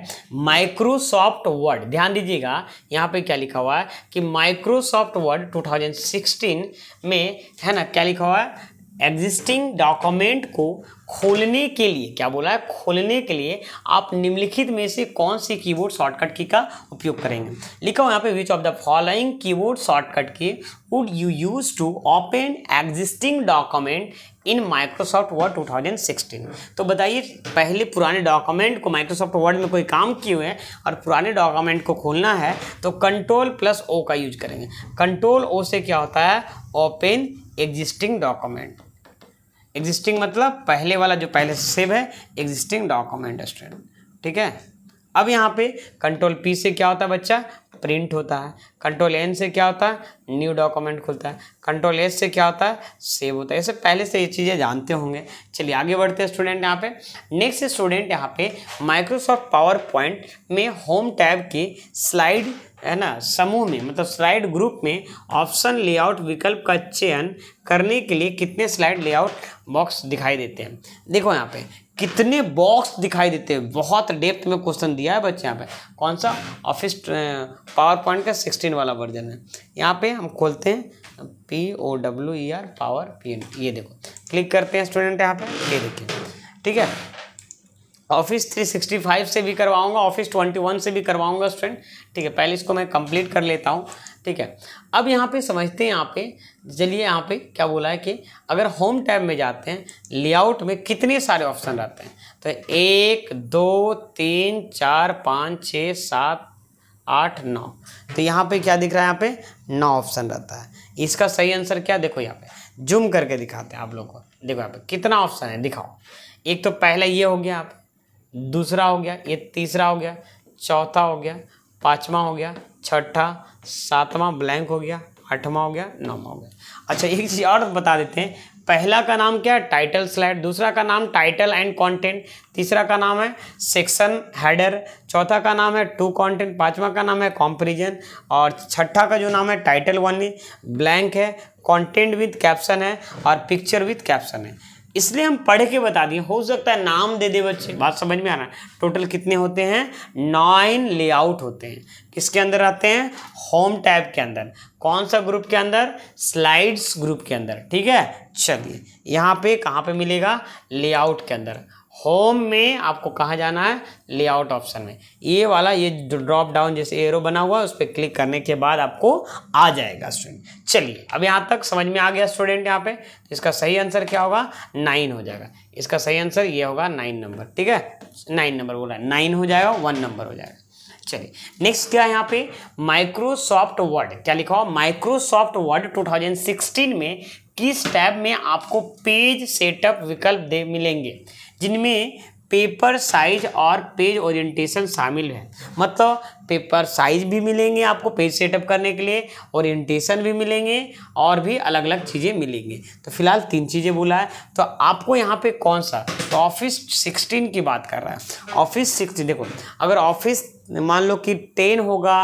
माइक्रोसॉफ्ट वर्ड ध्यान दीजिएगा यहाँ पे क्या लिखा हुआ है कि माइक्रोसॉफ्ट वर्ड 2016 में है ना क्या लिखा हुआ है एग्जिस्टिंग डॉक्यूमेंट को खोलने के लिए क्या बोला है खोलने के लिए आप निम्नलिखित में से कौन सी कीबोर्ड शॉर्टकट की का उपयोग करेंगे लिखा हुआ यहाँ पे which of the following keyboard shortcut key would you use to open existing document in Microsoft Word 2016 तो बताइए पहले पुराने डॉक्यूमेंट को माइक्रोसॉफ्ट वर्ड में कोई काम किए हुए हैं और पुराने डॉक्यूमेंट को खोलना है तो कंट्रोल प्लस ओ का यूज करेंगे कंट्रोल ओ से क्या होता है ओपन एग्जिस्टिंग डॉक्यूमेंट एग्जिस्टिंग मतलब पहले वाला जो पहले से सेव है एग्जिस्टिंग डॉक्यूमेंट स्टूडेंट ठीक है अब यहाँ पे कंट्रोल पी से क्या होता है बच्चा प्रिंट होता है कंट्रोल एन से क्या होता है न्यू डॉक्यूमेंट खुलता है कंट्रोल एस से क्या होता है सेव होता है ऐसे पहले से ये चीज़ें जानते होंगे चलिए आगे बढ़ते हैं स्टूडेंट यहाँ पे नेक्स्ट स्टूडेंट यहाँ पे माइक्रोसॉफ्ट पावर पॉइंट में होम टैब के स्लाइड है ना समूह में मतलब स्लाइड ग्रुप में ऑप्शन लेआउट विकल्प का चयन करने के लिए कितने स्लाइड लेआउट बॉक्स दिखाई देते हैं देखो यहाँ पे कितने बॉक्स दिखाई देते हैं बहुत डेप्थ में क्वेश्चन दिया है बच्चे यहाँ पे कौन सा ऑफिस पावर पॉइंट का सिक्सटीन वाला वर्जन है यहाँ पे हम खोलते हैं P O W E R power P N ये देखो क्लिक करते हैं स्टूडेंट यहाँ पे ये देखिए ठीक है ऑफिस 365 से भी करवाऊंगा ऑफिस 21 से भी करवाऊंगा स्टूडेंट ठीक है पहले इसको मैं कंप्लीट कर लेता हूँ ठीक है अब यहाँ पे समझते हैं यहाँ पे चलिए यहाँ पे क्या बोला है कि अगर होम टैब में जाते हैं लेआउट में कितने सारे ऑप्शन रहते हैं तो एक दो तीन चार पाँच छः सात आठ नौ तो यहाँ पे क्या दिख रहा है यहाँ पे नौ ऑप्शन रहता है इसका सही आंसर क्या देखो यहाँ पे जूम करके दिखाते हैं आप लोगों को देखो यहाँ पे कितना ऑप्शन है दिखाओ एक तो पहला ये हो गया आप दूसरा हो गया ये तीसरा हो गया चौथा हो गया पाँचवा हो गया छठा सातवां ब्लैंक हो गया आठवां हो गया नौवां हो गया अच्छा एक चीज़ और बता देते हैं पहला का नाम क्या है टाइटल स्लाइड दूसरा का नाम टाइटल एंड कंटेंट तीसरा का नाम है सेक्शन हेडर चौथा का नाम है टू कंटेंट पांचवा का नाम है कॉम्परिजन और छठा का जो नाम है टाइटल वन ब्लैंक है कंटेंट विद कैप्शन है और पिक्चर विद कैप्शन है इसलिए हम पढ़ के बता दिए हो सकता है नाम दे दे बच्चे बात समझ में आ रहा है टोटल कितने होते हैं नाइन लेआउट होते हैं किसके अंदर आते हैं होम टैब के अंदर कौन सा ग्रुप के अंदर स्लाइड्स ग्रुप के अंदर ठीक है चलिए यहाँ पे कहाँ पे मिलेगा लेआउट के अंदर होम में आपको कहाँ जाना है लेआउट ऑप्शन में ये वाला ये ड्रॉप डाउन जैसे एरो बना हुआ है उस पर क्लिक करने के बाद आपको आ जाएगा स्टूडेंट चलिए अब यहाँ तक समझ में आ गया स्टूडेंट यहाँ पे तो इसका सही आंसर क्या होगा नाइन हो जाएगा इसका सही आंसर ये होगा नाइन नंबर ठीक है नाइन नंबर बोला नाइन हो जाएगा वन नंबर हो जाएगा चलिए नेक्स्ट क्या है यहाँ पे माइक्रोसॉफ्ट वर्ड क्या लिखा हुआ माइक्रोसॉफ्ट वर्ड 2016 में किस टैब में आपको पेज सेटअप विकल्प दे मिलेंगे जिनमें पेपर साइज और पेज ओरिएंटेशन शामिल है मतलब पेपर साइज भी मिलेंगे आपको पेज सेटअप करने के लिए ओरिएंटेशन भी मिलेंगे और भी अलग अलग चीज़ें मिलेंगी तो फिलहाल तीन चीज़ें बोला है तो आपको यहाँ पे कौन सा तो ऑफिस सिक्सटीन की बात कर रहा है ऑफिस सिक्सटीन देखो अगर ऑफिस मान लो कि टेन होगा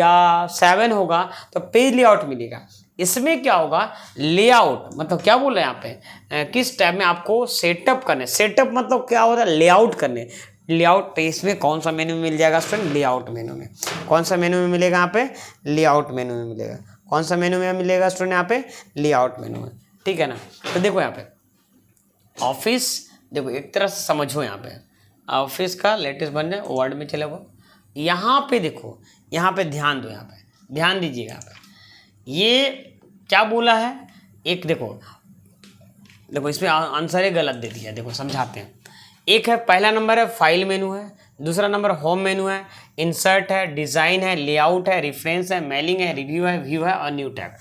या सेवन होगा तो पेज लेआउट मिलेगा इसमें क्या होगा लेआउट मतलब क्या बोला यहाँ पे किस टाइप में आपको सेटअप करने सेटअप मतलब क्या होता है लेआउट करने लेआउट तो इसमें कौन सा मेन्यू मिल जाएगा स्टूडेंट लेआउट मेन्यू में कौन सा मेन्यू में मिलेगा यहाँ पे लेआउट मेन्यू में मिलेगा कौन सा मेन्यू में मिलेगा स्टूडेंट यहाँ पे लेआउट मेन्यू में ठीक है ना तो देखो यहाँ पे ऑफिस देखो एक तरह से समझो यहाँ पे ऑफिस का लेटेस्ट बन जाए वर्ड में चले वो यहाँ पे देखो यहाँ पे ध्यान दो यहाँ पे ध्यान दीजिएगा यहाँ पे ये क्या बोला है एक देखो देखो इसमें आंसर ही गलत दे दिया देखो समझाते हैं एक है पहला नंबर है फाइल मेनू है दूसरा नंबर होम मेनू है इंसर्ट है डिज़ाइन है लेआउट है रिफ्रेंस है मेलिंग है रिव्यू है व्यू है और न्यू टैब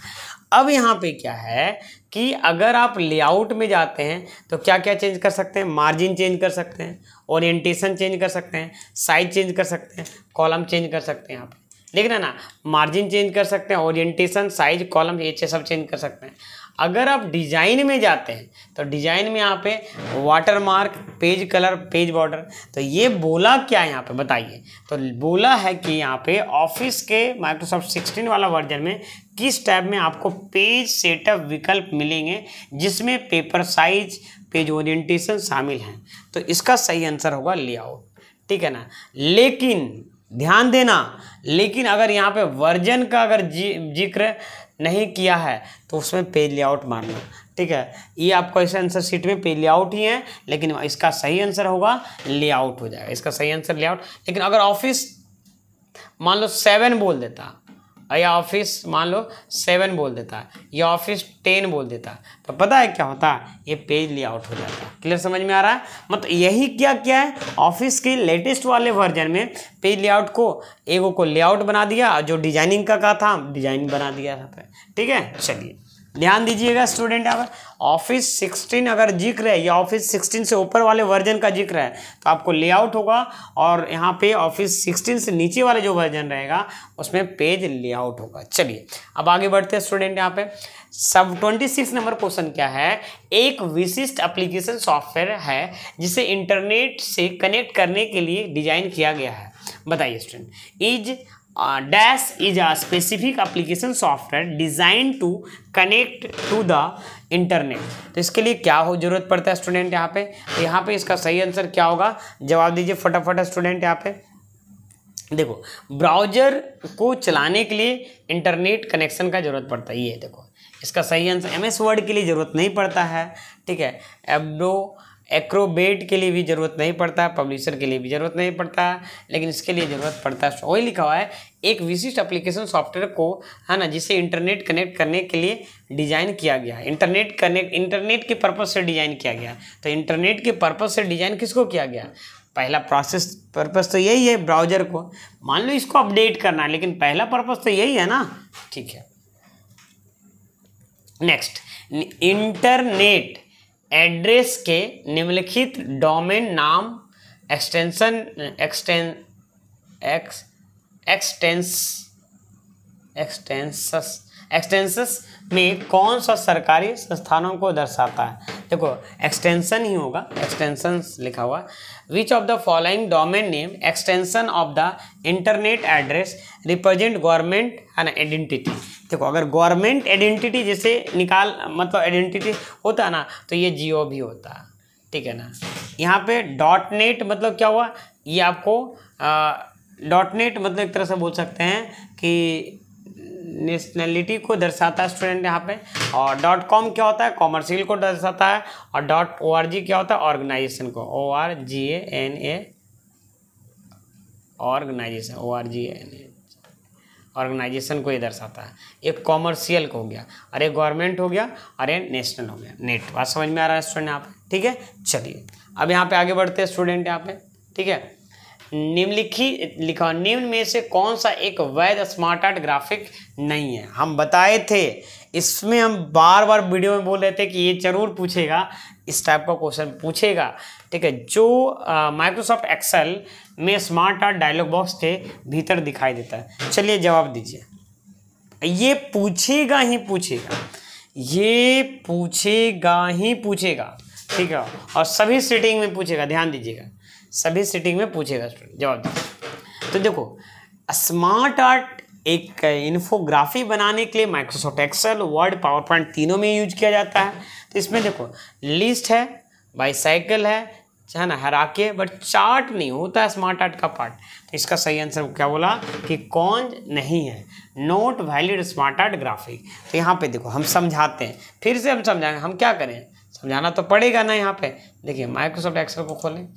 अब यहाँ पे क्या है कि अगर आप लेआउट में जाते हैं तो क्या क्या चेंज कर सकते हैं मार्जिन चेंज कर सकते हैं ओरिएंटेशन चेंज कर सकते हैं साइज चेंज कर सकते हैं कॉलम चेंज कर सकते हैं आप लिख रहे ना मार्जिन चेंज कर सकते हैं ओरिएंटेशन साइज कॉलम ये सब चेंज कर सकते हैं अगर आप डिजाइन में जाते हैं तो डिजाइन में यहाँ पे watermark page colour page border तो ये बोला क्या है यहाँ पे बताइए तो बोला है कि यहाँ पे ऑफिस के माइक्रोसॉफ्ट 16 वाला वर्जन में किस टैब में आपको पेज सेटअप विकल्प मिलेंगे जिसमें पेपर साइज पेज ओरिएंटेशन शामिल हैं तो इसका सही आंसर होगा लेआउट ठीक है ना लेकिन ध्यान देना लेकिन अगर यहाँ पे वर्जन का अगर जी जिक्र नहीं किया है तो उसमें पेज लेआउट मारना ठीक है ये आपका ऐसे आंसर सीट में पे लेआउट ही है लेकिन इसका सही आंसर होगा लेआउट हो जाएगा इसका सही आंसर लेआउट लेकिन अगर ऑफिस मान लो सेवन बोल देता या ऑफिस मान लो सेवन बोल देता है या ऑफिस टेन बोल देता है तो पता है क्या होता है ये पेज लेआउट हो जाता है क्लियर समझ में आ रहा है मतलब यही क्या क्या है ऑफिस के लेटेस्ट वाले वर्जन में पेज लेआउट को एगो को लेआउट बना दिया जो डिजाइनिंग का कहा था डिजाइन बना दिया था ठीक है चलिए ध्यान दीजिएगा स्टूडेंट यहाँ पर ऑफिस 16 अगर जिक्र है या ऑफिस 16 से ऊपर वाले वर्जन का जिक्र है तो आपको लेआउट होगा और यहाँ पे ऑफिस 16 से नीचे वाले जो वर्जन रहेगा उसमें पेज लेआउट होगा चलिए अब आगे बढ़ते हैं स्टूडेंट यहाँ पे सब 26 नंबर क्वेश्चन क्या है एक विशिष्ट एप्लीकेशन सॉफ्टवेयर है जिसे इंटरनेट से कनेक्ट करने के लिए डिजाइन किया गया है बताइए student is dash is a specific application software design to connect to the internet तो इसके लिए क्या हो जरूरत पड़ता है स्टूडेंट यहाँ पे तो यहाँ पे इसका सही आंसर क्या होगा जवाब दीजिए फटाफट स्टूडेंट यहाँ पे देखो ब्राउजर को चलाने के लिए इंटरनेट कनेक्शन का जरूरत पड़ता है ये देखो इसका सही आंसर एम एस वर्ड के लिए ज़रूरत नहीं पड़ता है ठीक है एब्डो एक्रोबेट के लिए भी ज़रूरत नहीं पड़ता पब्लिशर के लिए भी ज़रूरत नहीं पड़ता लेकिन इसके लिए ज़रूरत पड़ता है वही लिखा हुआ है एक विशिष्ट एप्लीकेशन सॉफ्टवेयर को है ना जिसे इंटरनेट कनेक्ट करने के लिए डिज़ाइन किया गया इंटरनेट कनेक्ट इंटरनेट के पर्पज़ से डिज़ाइन किया गया तो इंटरनेट के पर्पज़ से डिज़ाइन किसको किया गया पहला प्रोसेस पर्पज़ तो यही है ब्राउजर को मान लो इसको अपडेट करना है लेकिन पहला पर्पज़ तो यही है ना ठीक है नेक्स्ट इंटरनेट एड्रेस के निम्नलिखित डोमेन नाम एक्सटेंशन एक्सटें एक्स एक्सटेंस एक्सटेंसस एक्सटेंसस में कौन सा सरकारी संस्थानों को दर्शाता है देखो एक्सटेंशन ही होगा एक्सटेंशन लिखा हुआ which of the following domain name extension of the internet address represent government and identity देखो अगर गवर्नमेंट आइडेंटिटी जैसे निकाल मतलब आइडेंटिटी होता ना तो ये जियो भी होता ठीक है ना यहाँ पे डॉट नेट मतलब क्या हुआ ये आपको डॉट नेट मतलब एक तरह से बोल सकते हैं कि नेशनलिटी को दर्शाता है स्टूडेंट यहाँ पे और डॉट कॉम क्या होता है कॉमर्शियल को दर्शाता है और डॉट ओ आर जी क्या होता है ऑर्गेनाइजेशन को O R G A N A organisation O R G N A organisation को ये दर्शाता है एक कॉमर्शियल को हो गया और एक गवर्नमेंट हो गया और एक नेशनल हो गया नेट बात समझ में आ रहा है स्टूडेंट यहाँ पे ठीक है चलिए अब यहाँ पे आगे बढ़ते हैं स्टूडेंट यहाँ पे ठीक है निम्नलिखी लिखा निम्न में से कौन सा एक वैध स्मार्ट आर्ट ग्राफिक नहीं है हम बताए थे इसमें हम बार बार वीडियो में बोल रहे थे कि ये जरूर पूछेगा इस टाइप का क्वेश्चन पूछेगा ठीक है जो माइक्रोसॉफ्ट एक्सेल में स्मार्ट आर्ट डायलॉग बॉक्स के भीतर दिखाई देता है चलिए जवाब दीजिए ये पूछेगा ही पूछेगा ये पूछेगा ही पूछेगा ठीक है और सभी सेटिंग में पूछेगा ध्यान दीजिएगा सभी सेटिंग में पूछेगा स्टूडेंट जवाब दीजिए तो देखो स्मार्ट आर्ट एक इन्फोग्राफी बनाने के लिए Microsoft Excel Word PowerPoint तीनों में यूज किया जाता है तो इसमें देखो लिस्ट है बाईसाइकिल है है ना हरा के बट चार्ट नहीं होता है स्मार्ट आर्ट का पार्ट तो इसका सही आंसर क्या बोला कि कौन नहीं है not valid smart art graphic तो यहाँ पे देखो हम समझाते हैं फिर से हम समझाएंगे हम क्या करें समझाना तो पड़ेगा ना यहाँ पे देखिए माइक्रोसॉफ्ट एक्सेल को खोलें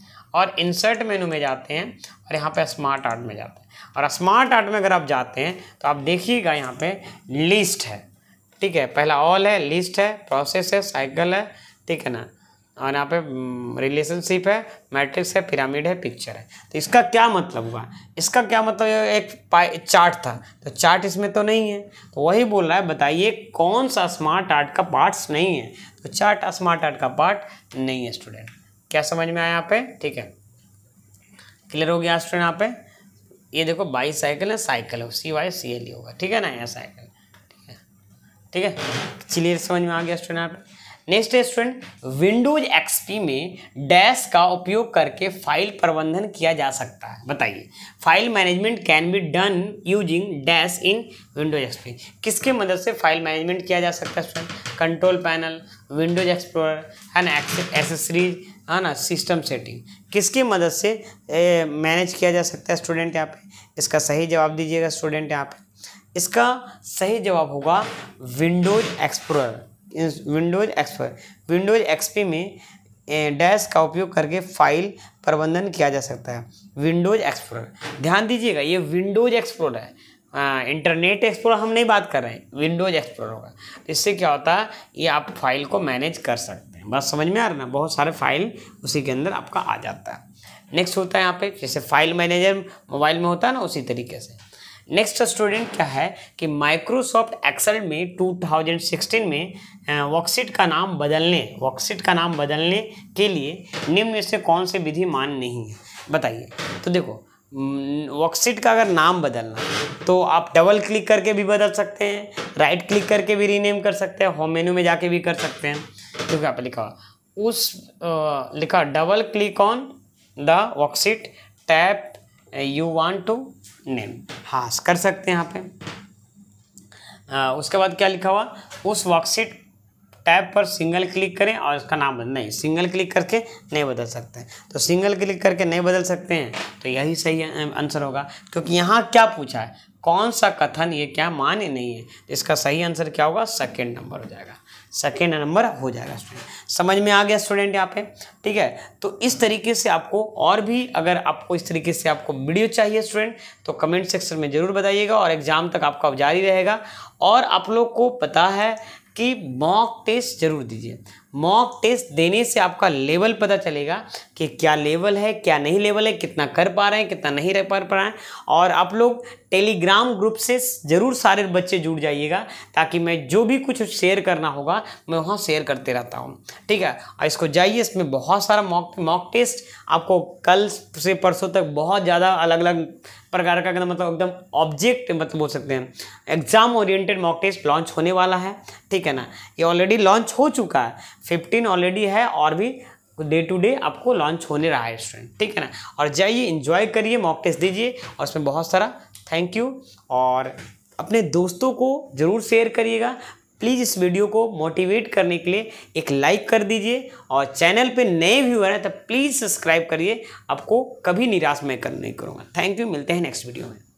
और इंसर्ट मेनू में जाते हैं और यहाँ पर स्मार्ट आर्ट में जाते हैं और स्मार्ट आर्ट में अगर आप जाते हैं तो आप देखिएगा यहाँ पर लिस्ट है ठीक है पहला ऑल है लिस्ट है प्रोसेस है साइकिल है ठीक है ना और हाँ, यहाँ पे रिलेशनशिप हम्म, है मैट्रिक्स है पिरामिड है पिक्चर है तो इसका क्या मतलब हुआ इसका क्या मतलब एक चार्ट था तो चार्ट इसमें तो नहीं है तो वही बोल रहा है बताइए कौन सा स्मार्ट आर्ट का पार्ट्स नहीं है तो चार्ट स्मार्ट आर्ट का पार्ट नहीं है स्टूडेंट क्या समझ में आया यहाँ पे ठीक है क्लियर हो गया स्टूडेंट यहाँ पे ये देखो बाई साइकिल है साइकिल है सी वाई सी एल ही e होगा ठीक है ना यहाँ साइकिल ठीक है ठीक है क्लियर समझ में आ गया स्टूडेंट यहाँ पे नेक्स्ट है स्टूडेंट विंडोज एक्सपी में डैश का उपयोग करके फाइल प्रबंधन किया जा सकता है बताइए file management can be done using dash in Windows XP किसके मदद से फाइल मैनेजमेंट किया जा सकता है student control panel Windows Explorer ना एसेसरीज है ना सिस्टम सेटिंग किसके मदद से मैनेज किया जा सकता है स्टूडेंट यहाँ पे इसका सही जवाब दीजिएगा स्टूडेंट यहाँ पे इसका सही जवाब होगा विंडोज एक्सप्लोरर विंडोज एक्स पर विंडोज एक्सपी में डैश का उपयोग करके फाइल प्रबंधन किया जा सकता है विंडोज एक्सप्लोरर ध्यान दीजिएगा ये विंडोज एक्सप्लोरर है आ, इंटरनेट एक्सप्लोरर हम नहीं बात कर रहे हैं विंडोज एक्सप्लोरर होगा इससे क्या होता है ये आप फाइल को मैनेज कर सकते हैं बस समझ में आ रहा ना बहुत सारे फाइल उसी के अंदर आपका आ जाता है नेक्स्ट होता है यहाँ पे जैसे फाइल मैनेजर मोबाइल में होता है ना उसी तरीके से नेक्स्ट स्टूडेंट क्या है कि माइक्रोसॉफ्ट एक्सेल में 2016 में वर्कशीट का नाम बदलने वर्कशीट का नाम बदलने के लिए निम्न में से कौन से विधि मान नहीं है बताइए तो देखो वर्कशीट का अगर नाम बदलना तो आप डबल क्लिक करके भी बदल सकते हैं राइट क्लिक करके भी रीनेम कर सकते हैं होम मेनू में जाके भी कर सकते हैं क्योंकि आप लिखा उस आ, लिखा double click on the worksheet tab you want to name हाँ कर सकते हैं यहाँ पे uh, उसके बाद क्या लिखा हुआ उस वर्कशीट टैब पर सिंगल क्लिक करें और इसका नाम बदल नहीं सिंगल क्लिक करके नहीं बदल सकते तो सिंगल क्लिक करके नहीं बदल सकते हैं तो यही सही आंसर uh, होगा क्योंकि यहाँ क्या पूछा है कौन सा कथन ये क्या मान्य नहीं है इसका सही आंसर क्या होगा सेकेंड नंबर हो जाएगा सेकेंड नंबर हो जाएगा स्टूडेंट समझ में आ गया स्टूडेंट यहाँ पे ठीक है तो इस तरीके से आपको और भी अगर आपको इस तरीके से आपको वीडियो चाहिए स्टूडेंट तो कमेंट सेक्शन में ज़रूर बताइएगा और एग्ज़ाम तक आपका जारी रहेगा और आप लोग को पता है कि मॉक टेस्ट ज़रूर दीजिए मॉक टेस्ट देने से आपका लेवल पता चलेगा कि क्या लेवल है क्या नहीं लेवल है कितना कर पा रहे हैं कितना नहीं रह पा रहे हैं और आप लोग टेलीग्राम ग्रुप से ज़रूर सारे बच्चे जुड़ जाइएगा ताकि मैं जो भी कुछ शेयर करना होगा मैं वहाँ शेयर करते रहता हूँ ठीक है और इसको जाइए इसमें बहुत सारा मॉक मॉक टेस्ट आपको कल से परसों तक बहुत ज़्यादा अलग अलग प्रकार का एकदम मतलब एकदम ऑब्जेक्ट मतलब बोल सकते हैं exam oriented mock test launch होने वाला है ठीक है ना ये ऑलरेडी लॉन्च हो चुका है फिफ्टीन ऑलरेडी है और भी डे टू डे आपको लॉन्च होने रहा है स्टूडेंट ठीक है ना और जाइए इंजॉय करिए मॉक टेस्ट दीजिए और उसमें बहुत सारा थैंक यू और अपने दोस्तों को ज़रूर शेयर करिएगा प्लीज़ इस वीडियो को मोटिवेट करने के लिए एक लाइक कर दीजिए और चैनल पे नए व्यूअर हैं तो प्लीज़ सब्सक्राइब करिए आपको कभी निराश मैं कर नहीं करूँगा थैंक यू मिलते हैं नेक्स्ट वीडियो में